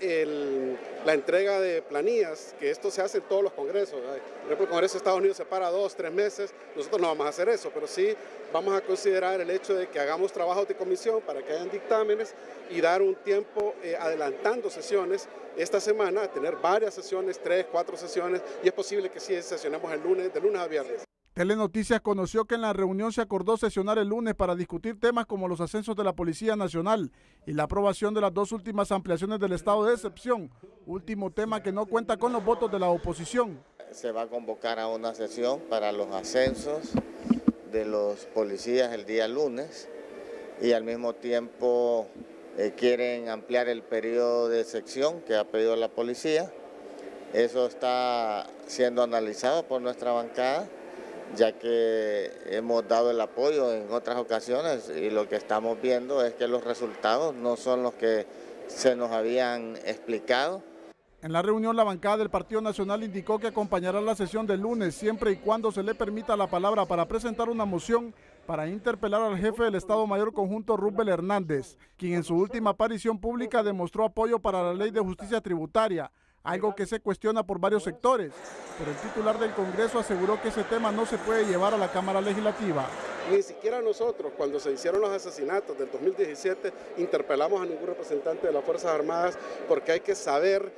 la entrega de planillas, que esto se hace en todos los congresos. Por ejemplo, el Congreso de Estados Unidos se para dos, tres meses, nosotros no vamos a hacer eso, pero sí vamos a considerar el hecho de que hagamos trabajos de comisión para que hayan dictámenes y dar un tiempo eh, adelantando sesiones esta semana, tener varias sesiones, tres, cuatro sesiones, y es posible que sí sesionemos el lunes, de lunes a viernes. Telenoticias conoció que en la reunión se acordó sesionar el lunes para discutir temas como los ascensos de la Policía Nacional y la aprobación de las dos últimas ampliaciones del estado de excepción, último tema que no cuenta con los votos de la oposición. Se va a convocar a una sesión para los ascensos de los policías el día lunes y al mismo tiempo eh, quieren ampliar el periodo de sección que ha pedido la policía. Eso está siendo analizado por nuestra bancada ya que hemos dado el apoyo en otras ocasiones y lo que estamos viendo es que los resultados no son los que se nos habían explicado. En la reunión, la bancada del Partido Nacional indicó que acompañará la sesión del lunes siempre y cuando se le permita la palabra para presentar una moción para interpelar al jefe del Estado Mayor Conjunto Rubel Hernández, quien en su última aparición pública demostró apoyo para la ley de justicia tributaria, algo que se cuestiona por varios sectores, pero el titular del Congreso aseguró que ese tema no se puede llevar a la Cámara Legislativa. Ni siquiera nosotros, cuando se hicieron los asesinatos del 2017, interpelamos a ningún representante de las Fuerzas Armadas porque hay que saber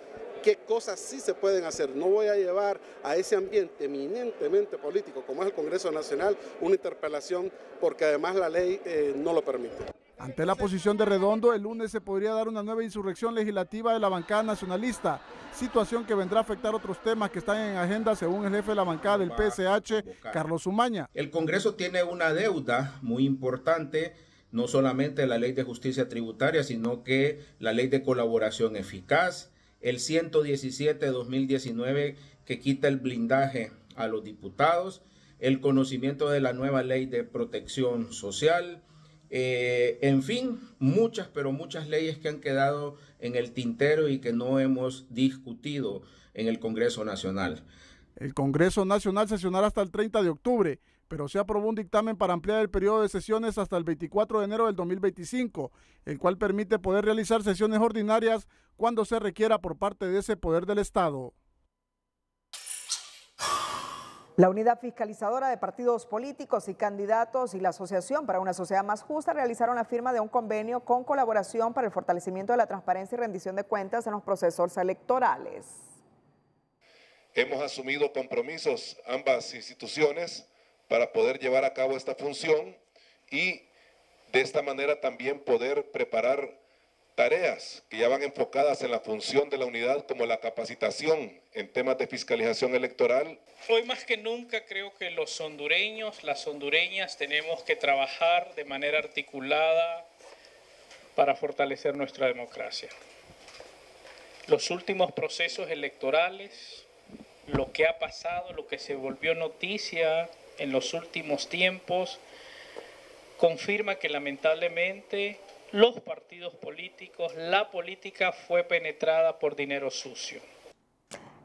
qué cosas sí se pueden hacer. No voy a llevar a ese ambiente eminentemente político, como es el Congreso Nacional, una interpelación porque además la ley eh, no lo permite. Ante la posición de Redondo, el lunes se podría dar una nueva insurrección legislativa de la bancada nacionalista, situación que vendrá a afectar otros temas que están en agenda según el jefe de la bancada del PSH, Carlos Umaña. El Congreso tiene una deuda muy importante, no solamente la ley de justicia tributaria, sino que la ley de colaboración eficaz, el 117 2019 que quita el blindaje a los diputados, el conocimiento de la nueva ley de protección social, eh, en fin, muchas, pero muchas leyes que han quedado en el tintero y que no hemos discutido en el Congreso Nacional. El Congreso Nacional sesionará hasta el 30 de octubre, pero se aprobó un dictamen para ampliar el periodo de sesiones hasta el 24 de enero del 2025, el cual permite poder realizar sesiones ordinarias cuando se requiera por parte de ese poder del Estado. La unidad fiscalizadora de partidos políticos y candidatos y la Asociación para una Sociedad Más Justa realizaron la firma de un convenio con colaboración para el fortalecimiento de la transparencia y rendición de cuentas en los procesos electorales. Hemos asumido compromisos ambas instituciones para poder llevar a cabo esta función y de esta manera también poder preparar Tareas que ya van enfocadas en la función de la unidad como la capacitación en temas de fiscalización electoral. Hoy más que nunca creo que los hondureños, las hondureñas tenemos que trabajar de manera articulada para fortalecer nuestra democracia. Los últimos procesos electorales, lo que ha pasado, lo que se volvió noticia en los últimos tiempos, confirma que lamentablemente los partidos políticos, la política fue penetrada por dinero sucio.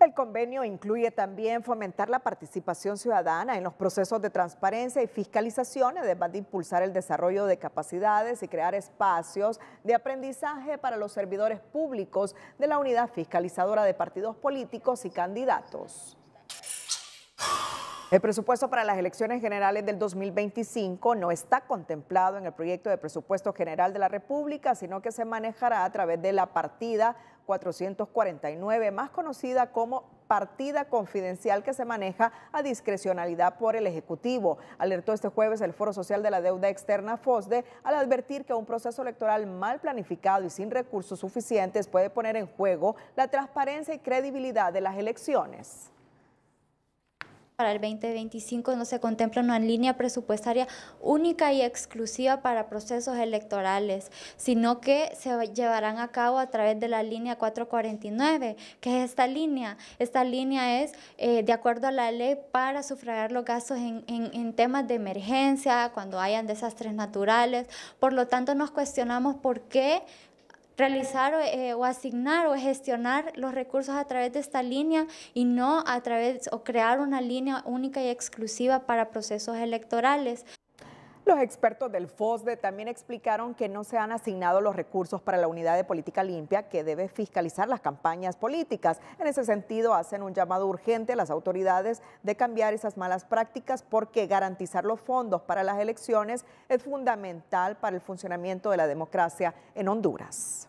El convenio incluye también fomentar la participación ciudadana en los procesos de transparencia y fiscalización, además de impulsar el desarrollo de capacidades y crear espacios de aprendizaje para los servidores públicos de la unidad fiscalizadora de partidos políticos y candidatos. El presupuesto para las elecciones generales del 2025 no está contemplado en el proyecto de presupuesto general de la República, sino que se manejará a través de la partida 449, más conocida como partida confidencial que se maneja a discrecionalidad por el Ejecutivo. Alertó este jueves el Foro Social de la Deuda Externa FOSDE al advertir que un proceso electoral mal planificado y sin recursos suficientes puede poner en juego la transparencia y credibilidad de las elecciones para el 2025 no se contempla una línea presupuestaria única y exclusiva para procesos electorales, sino que se llevarán a cabo a través de la línea 449, que es esta línea. Esta línea es eh, de acuerdo a la ley para sufragar los gastos en, en temas de emergencia, cuando hayan desastres naturales. Por lo tanto, nos cuestionamos por qué realizar eh, o asignar o gestionar los recursos a través de esta línea y no a través o crear una línea única y exclusiva para procesos electorales. Los expertos del FOSDE también explicaron que no se han asignado los recursos para la unidad de política limpia que debe fiscalizar las campañas políticas. En ese sentido, hacen un llamado urgente a las autoridades de cambiar esas malas prácticas porque garantizar los fondos para las elecciones es fundamental para el funcionamiento de la democracia en Honduras.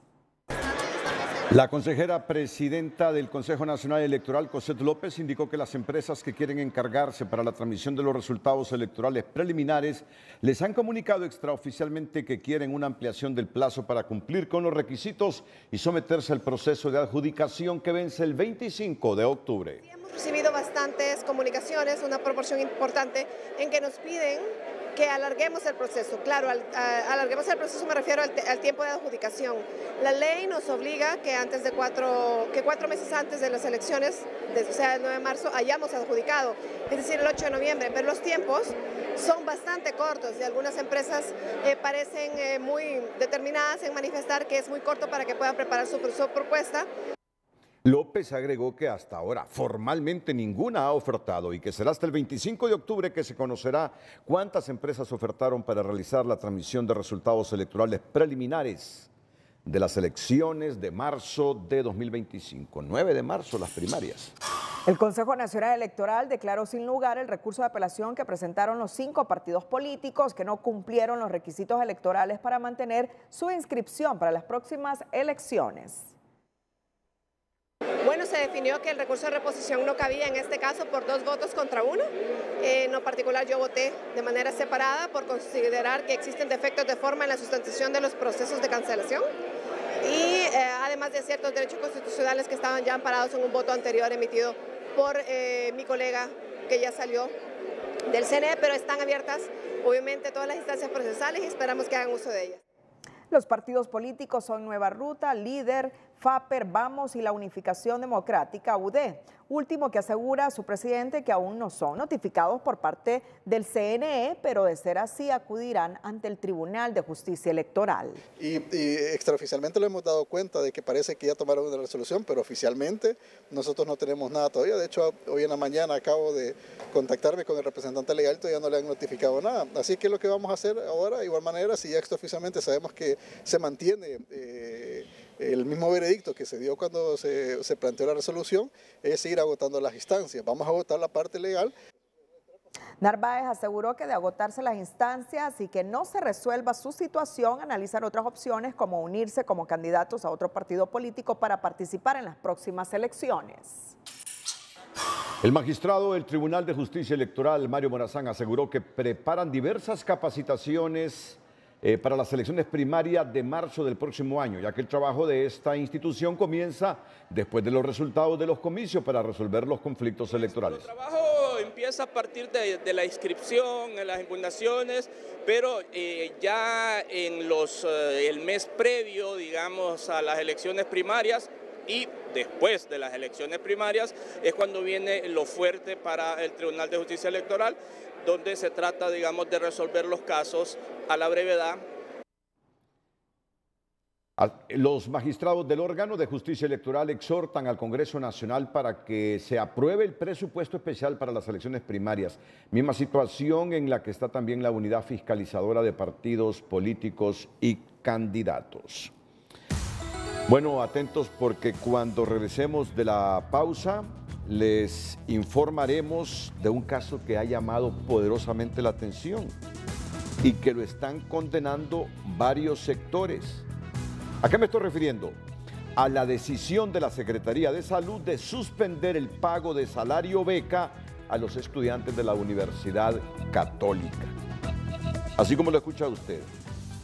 La consejera presidenta del Consejo Nacional Electoral, Cosette López, indicó que las empresas que quieren encargarse para la transmisión de los resultados electorales preliminares les han comunicado extraoficialmente que quieren una ampliación del plazo para cumplir con los requisitos y someterse al proceso de adjudicación que vence el 25 de octubre recibido bastantes comunicaciones, una proporción importante, en que nos piden que alarguemos el proceso. Claro, alarguemos el proceso me refiero al, tiempo de adjudicación. La ley nos obliga que antes de cuatro, que cuatro meses antes de las elecciones, o sea, el 9 de marzo, hayamos adjudicado, es decir, el 8 de noviembre, pero los tiempos son bastante cortos y algunas empresas eh, parecen eh, muy determinadas en manifestar que es muy corto para que puedan preparar su propuesta. López agregó que hasta ahora formalmente ninguna ha ofertado y que será hasta el 25 de octubre que se conocerá cuántas empresas ofertaron para realizar la transmisión de resultados electorales preliminares de las elecciones de marzo de 2025. 9 de marzo las primarias. El Consejo Nacional Electoral declaró sin lugar el recurso de apelación que presentaron los cinco partidos políticos que no cumplieron los requisitos electorales para mantener su inscripción para las próximas elecciones. Bueno, se definió que el recurso de reposición no cabía en este caso por dos votos contra uno. en lo particular yo voté de manera separada por considerar que existen defectos de forma en la sustanciación de los procesos de cancelación y eh, además de ciertos derechos constitucionales que estaban ya amparados en un voto anterior emitido por eh, mi colega que ya salió del CNE, pero están abiertas obviamente todas las instancias procesales y esperamos que hagan uso de ellas. Los partidos políticos son Nueva Ruta, Líder, FAPER, Vamos y la Unificación Democrática, UD. Último que asegura a su presidente que aún no son notificados por parte del CNE, pero de ser así acudirán ante el Tribunal de Justicia Electoral. Y, extraoficialmente lo hemos dado cuenta de que parece que ya tomaron una resolución, pero oficialmente nosotros no tenemos nada todavía. De hecho, hoy en la mañana acabo de contactarme con el representante legal, todavía no le han notificado nada. Así que lo que vamos a hacer ahora, de igual manera, si ya extraoficialmente sabemos que se mantiene eh, el mismo veredicto que se dio cuando se, planteó la resolución es seguir agotando las instancias. Vamos a agotar la parte legal. Narváez aseguró que de agotarse las instancias y que no se resuelva su situación, analizar otras opciones como unirse como candidatos a otro partido político para participar en las próximas elecciones. El magistrado del Tribunal de Justicia Electoral, Mario Morazán, aseguró que preparan diversas capacitaciones eh, para las elecciones primarias de marzo del próximo año, ya que el trabajo de esta institución comienza después de los resultados de los comicios para resolver los conflictos pues, electorales. El trabajo empieza a partir de, la inscripción, en las impugnaciones, pero eh, ya en los, eh, el mes previo, digamos, a las elecciones primarias, y después de las elecciones primarias es cuando viene lo fuerte para el Tribunal de Justicia Electoral donde se trata, digamos, de resolver los casos a la brevedad. Los magistrados del órgano de justicia electoral exhortan al Congreso Nacional para que se apruebe el presupuesto especial para las elecciones primarias, misma situación en la que está también la unidad fiscalizadora de partidos políticos y candidatos. Bueno, atentos porque cuando regresemos de la pausa, les informaremos de un caso que ha llamado poderosamente la atención y que lo están condenando varios sectores. ¿A qué me estoy refiriendo? A la decisión de la Secretaría de Salud de suspender el pago de salario beca a los estudiantes de la Universidad Católica. Así como lo escucha usted,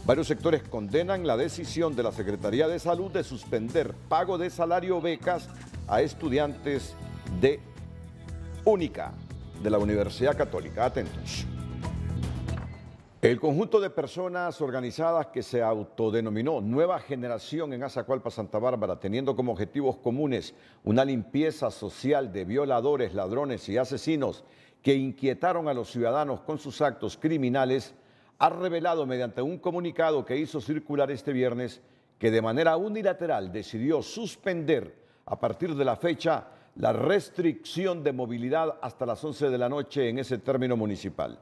varios sectores condenan la decisión de la Secretaría de Salud de suspender pago de salario becas a estudiantes de Única de la Universidad Católica. Atentos. El conjunto de personas organizadas que se autodenominó Nueva Generación en Azacualpa, Santa Bárbara, teniendo como objetivos comunes una limpieza social de violadores, ladrones y asesinos que inquietaron a los ciudadanos con sus actos criminales, ha revelado mediante un comunicado que hizo circular este viernes que de manera unilateral decidió suspender a partir de la fecha la restricción de movilidad hasta las 11 de la noche en ese término municipal.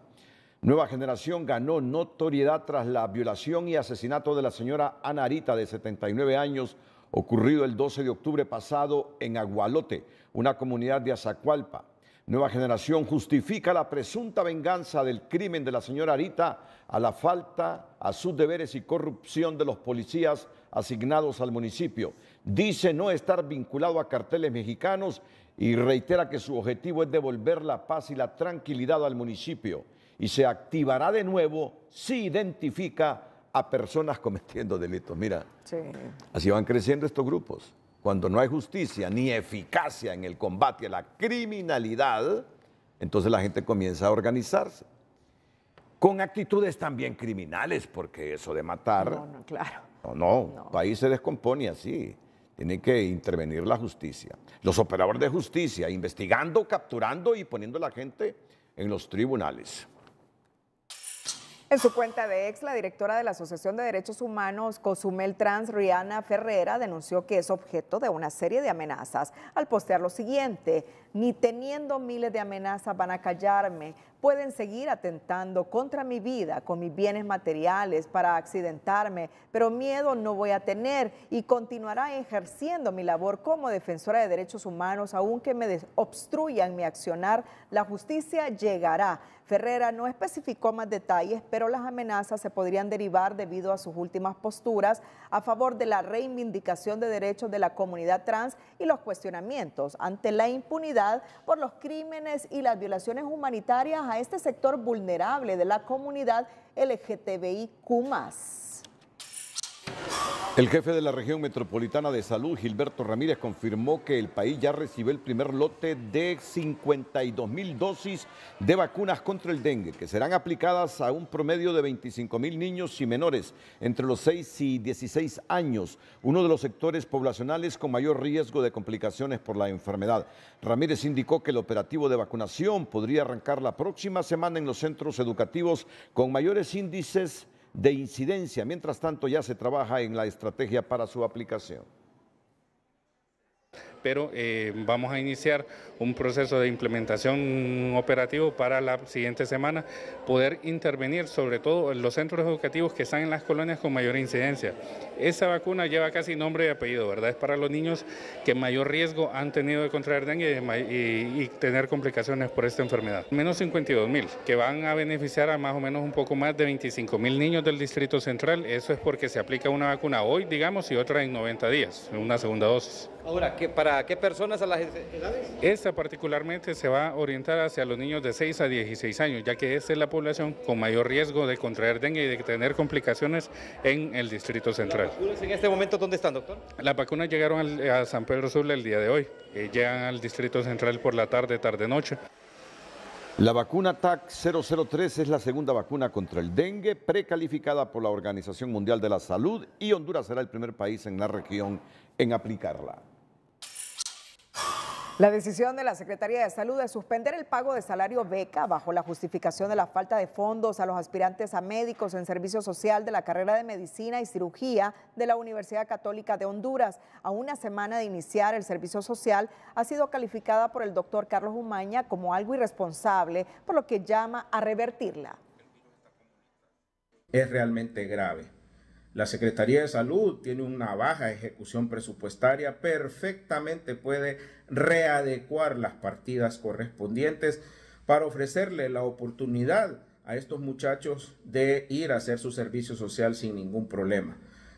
Nueva Generación ganó notoriedad tras la violación y asesinato de la señora Ana Arita, de 79 años, ocurrido el 12 de octubre pasado en Agualote, una comunidad de Azacualpa. Nueva Generación justifica la presunta venganza del crimen de la señora Arita a la falta a sus deberes y corrupción de los policías asignados al municipio dice no estar vinculado a carteles mexicanos y reitera que su objetivo es devolver la paz y la tranquilidad al municipio y se activará de nuevo si identifica a personas cometiendo delitos. Mira, así van creciendo estos grupos. Cuando no hay justicia ni eficacia en el combate a la criminalidad, entonces la gente comienza a organizarse. Con actitudes también criminales, porque eso de matar... No, no, claro. No, no, no. país se descompone así. Tiene que intervenir la justicia. Los operadores de justicia investigando, capturando y poniendo a la gente en los tribunales. En su cuenta de ex, la directora de la Asociación de Derechos Humanos Cozumel Trans, Rihanna Ferrera, denunció que es objeto de una serie de amenazas al postear lo siguiente, ni teniendo miles de amenazas van a callarme, pueden seguir atentando contra mi vida, con mis bienes materiales, para accidentarme, pero miedo no voy a tener y continuará ejerciendo mi labor como defensora de derechos humanos, aunque me obstruyan mi accionar, la justicia llegará. Ferrera no especificó más detalles, pero las amenazas se podrían derivar debido a sus últimas posturas a favor de la reivindicación de derechos de la comunidad trans y los cuestionamientos ante la impunidad por los crímenes y las violaciones humanitarias a este sector vulnerable de la comunidad LGTBIQ. El jefe de la región metropolitana de salud, Gilberto Ramírez, confirmó que el país ya recibió el primer lote de 52 mil dosis de vacunas contra el dengue, que serán aplicadas a un promedio de 25 mil niños y menores entre los 6 y 16 años, uno de los sectores poblacionales con mayor riesgo de complicaciones por la enfermedad. Ramírez indicó que el operativo de vacunación podría arrancar la próxima semana en los centros educativos con mayores índices de incidencia. Mientras tanto, ya se trabaja en la estrategia para su aplicación pero eh, vamos a iniciar un proceso de implementación operativo para la siguiente semana, poder intervenir sobre todo en los centros educativos que están en las colonias con mayor incidencia. Esa vacuna lleva casi nombre y apellido, ¿verdad? Es para los niños que mayor riesgo han tenido de contraer dengue y, tener complicaciones por esta enfermedad. Menos 52.000 que van a beneficiar a más o menos un poco más de 25 mil niños del Distrito Central. Eso es porque se aplica una vacuna hoy, digamos, y otra en 90 días, una segunda dosis. Ahora, que para ¿A qué personas? ¿A las edades? Esta particularmente se va a orientar hacia los niños de 6 a 16 años, ya que esta es la población con mayor riesgo de contraer dengue y de tener complicaciones en el Distrito Central. en este momento dónde están, doctor? Las vacunas llegaron a San Pedro Sula el día de hoy. Eh, llegan al Distrito Central por la tarde, tarde-noche. La vacuna TAC 003 es la segunda vacuna contra el dengue, precalificada por la Organización Mundial de la Salud y Honduras será el primer país en la región en aplicarla. La decisión de la Secretaría de Salud de suspender el pago de salario beca bajo la justificación de la falta de fondos a los aspirantes a médicos en servicio social de la carrera de medicina y cirugía de la Universidad Católica de Honduras a una semana de iniciar el servicio social ha sido calificada por el doctor Carlos Umaña como algo irresponsable, por lo que llama a revertirla. Es realmente grave la Secretaría de Salud tiene una baja ejecución presupuestaria, perfectamente puede readecuar las partidas correspondientes para ofrecerle la oportunidad a estos muchachos de ir a hacer su servicio social sin ningún problema.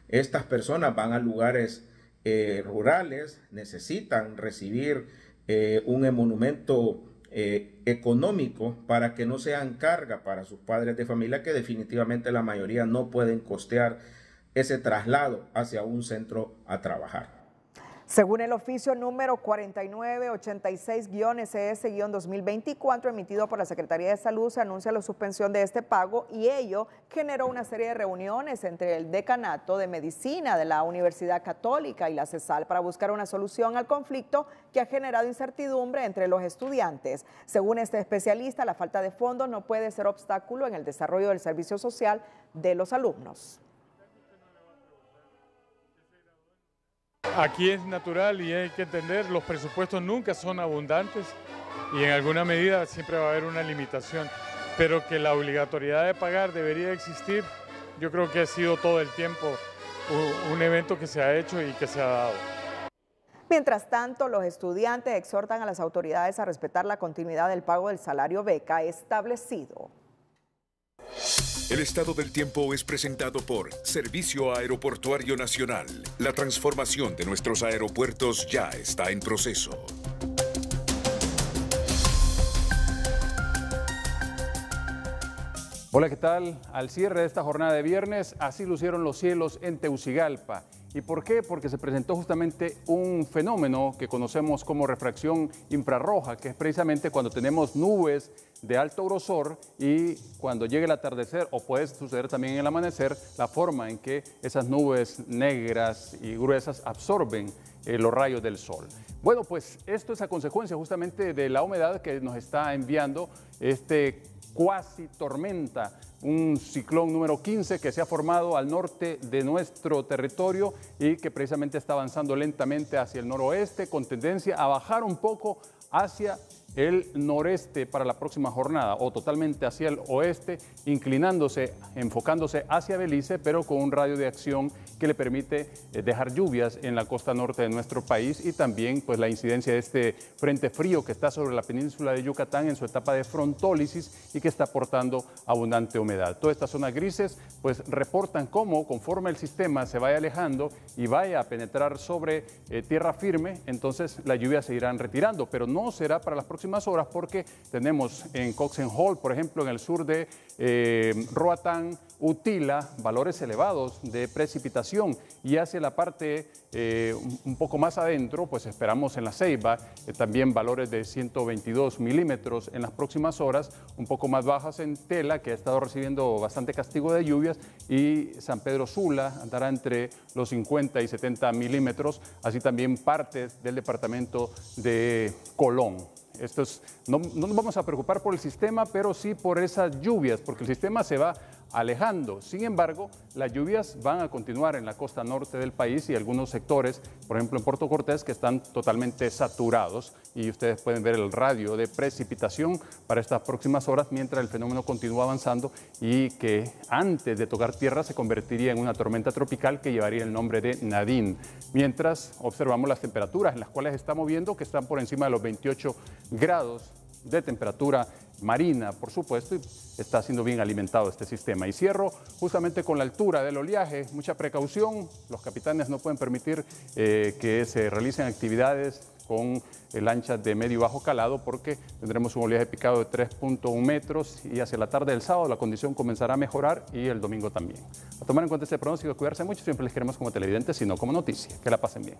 Estas personas van a lugares eh, rurales, necesitan recibir eh, un monumento eh, económico para que no sean carga para sus padres de familia que definitivamente la mayoría no pueden costear ese traslado hacia un centro a trabajar. Según el oficio número 4986-ES-2024 emitido por la Secretaría de Salud, se anuncia la suspensión de este pago y ello generó una serie de reuniones entre el Decanato de Medicina de la Universidad Católica y la CESAL para buscar una solución al conflicto que ha generado incertidumbre entre los estudiantes. Según este especialista, la falta de fondos no puede ser obstáculo en el desarrollo del servicio social de los alumnos. Aquí es natural y hay que entender, los presupuestos nunca son abundantes y en alguna medida siempre va a haber una limitación, pero que la obligatoriedad de pagar debería existir, yo creo que ha sido todo el tiempo un evento que se ha hecho y que se ha dado. Mientras tanto, los estudiantes exhortan a las autoridades a respetar la continuidad del pago del salario beca establecido. El estado del tiempo es presentado por Servicio Aeroportuario Nacional. La transformación de nuestros aeropuertos ya está en proceso. Hola, ¿qué tal? Al cierre de esta jornada de viernes, así lucieron los cielos en Teucigalpa. ¿Y por qué? Porque se presentó justamente un fenómeno que conocemos como refracción infrarroja, que es precisamente cuando tenemos nubes de alto grosor y cuando llegue el atardecer, o puede suceder también en el amanecer, la forma en que esas nubes negras y gruesas absorben eh, los rayos del sol. Bueno, pues esto es a consecuencia justamente de la humedad que nos está enviando este cuasi tormenta, un ciclón número 15 que se ha formado al norte de nuestro territorio y que precisamente está avanzando lentamente hacia el noroeste con tendencia a bajar un poco hacia el noreste para la próxima jornada o totalmente hacia el oeste, inclinándose, enfocándose hacia Belice, pero con un radio de acción que le permite eh, dejar lluvias en la costa norte de nuestro país y también pues, la incidencia de este frente frío que está sobre la península de Yucatán en su etapa de frontólisis y que está aportando abundante humedad. Todas estas zonas grises pues, reportan cómo conforme el sistema se vaya alejando y vaya a penetrar sobre eh, tierra firme, entonces las lluvias se irán retirando, pero no será para las próximas horas porque tenemos en Coxen Hall, por ejemplo, en el sur de eh, Roatán, Utila, valores elevados de precipitación y hacia la parte eh, un poco más adentro, pues esperamos en la Ceiba eh, también valores de 122 milímetros en las próximas horas, un poco más bajas en Tela, que ha estado recibiendo bastante castigo de lluvias, y San Pedro Sula andará entre los 50 y 70 milímetros, así también partes del departamento de Colón. Esto no, no nos vamos a preocupar por el sistema, pero sí por esas lluvias, porque el sistema se va alejando. Sin embargo, las lluvias van a continuar en la costa norte del país y algunos sectores, por ejemplo en Puerto Cortés, que están totalmente saturados y ustedes pueden ver el radio de precipitación para estas próximas horas mientras el fenómeno continúa avanzando y que antes de tocar tierra se convertiría en una tormenta tropical que llevaría el nombre de Nadine. Mientras observamos las temperaturas en las cuales estamos viendo que están por encima de los 28 grados de temperatura marina, por supuesto, y está siendo bien alimentado este sistema. Y cierro justamente con la altura del oleaje, mucha precaución, los capitanes no pueden permitir eh, que se realicen actividades con lanchas de medio bajo calado porque tendremos un oleaje picado de 3.1 metros y hacia la tarde del sábado la condición comenzará a mejorar y el domingo también. A tomar en cuenta este pronóstico, cuidarse mucho, siempre les queremos como televidentes, sino como noticia. Que la pasen bien.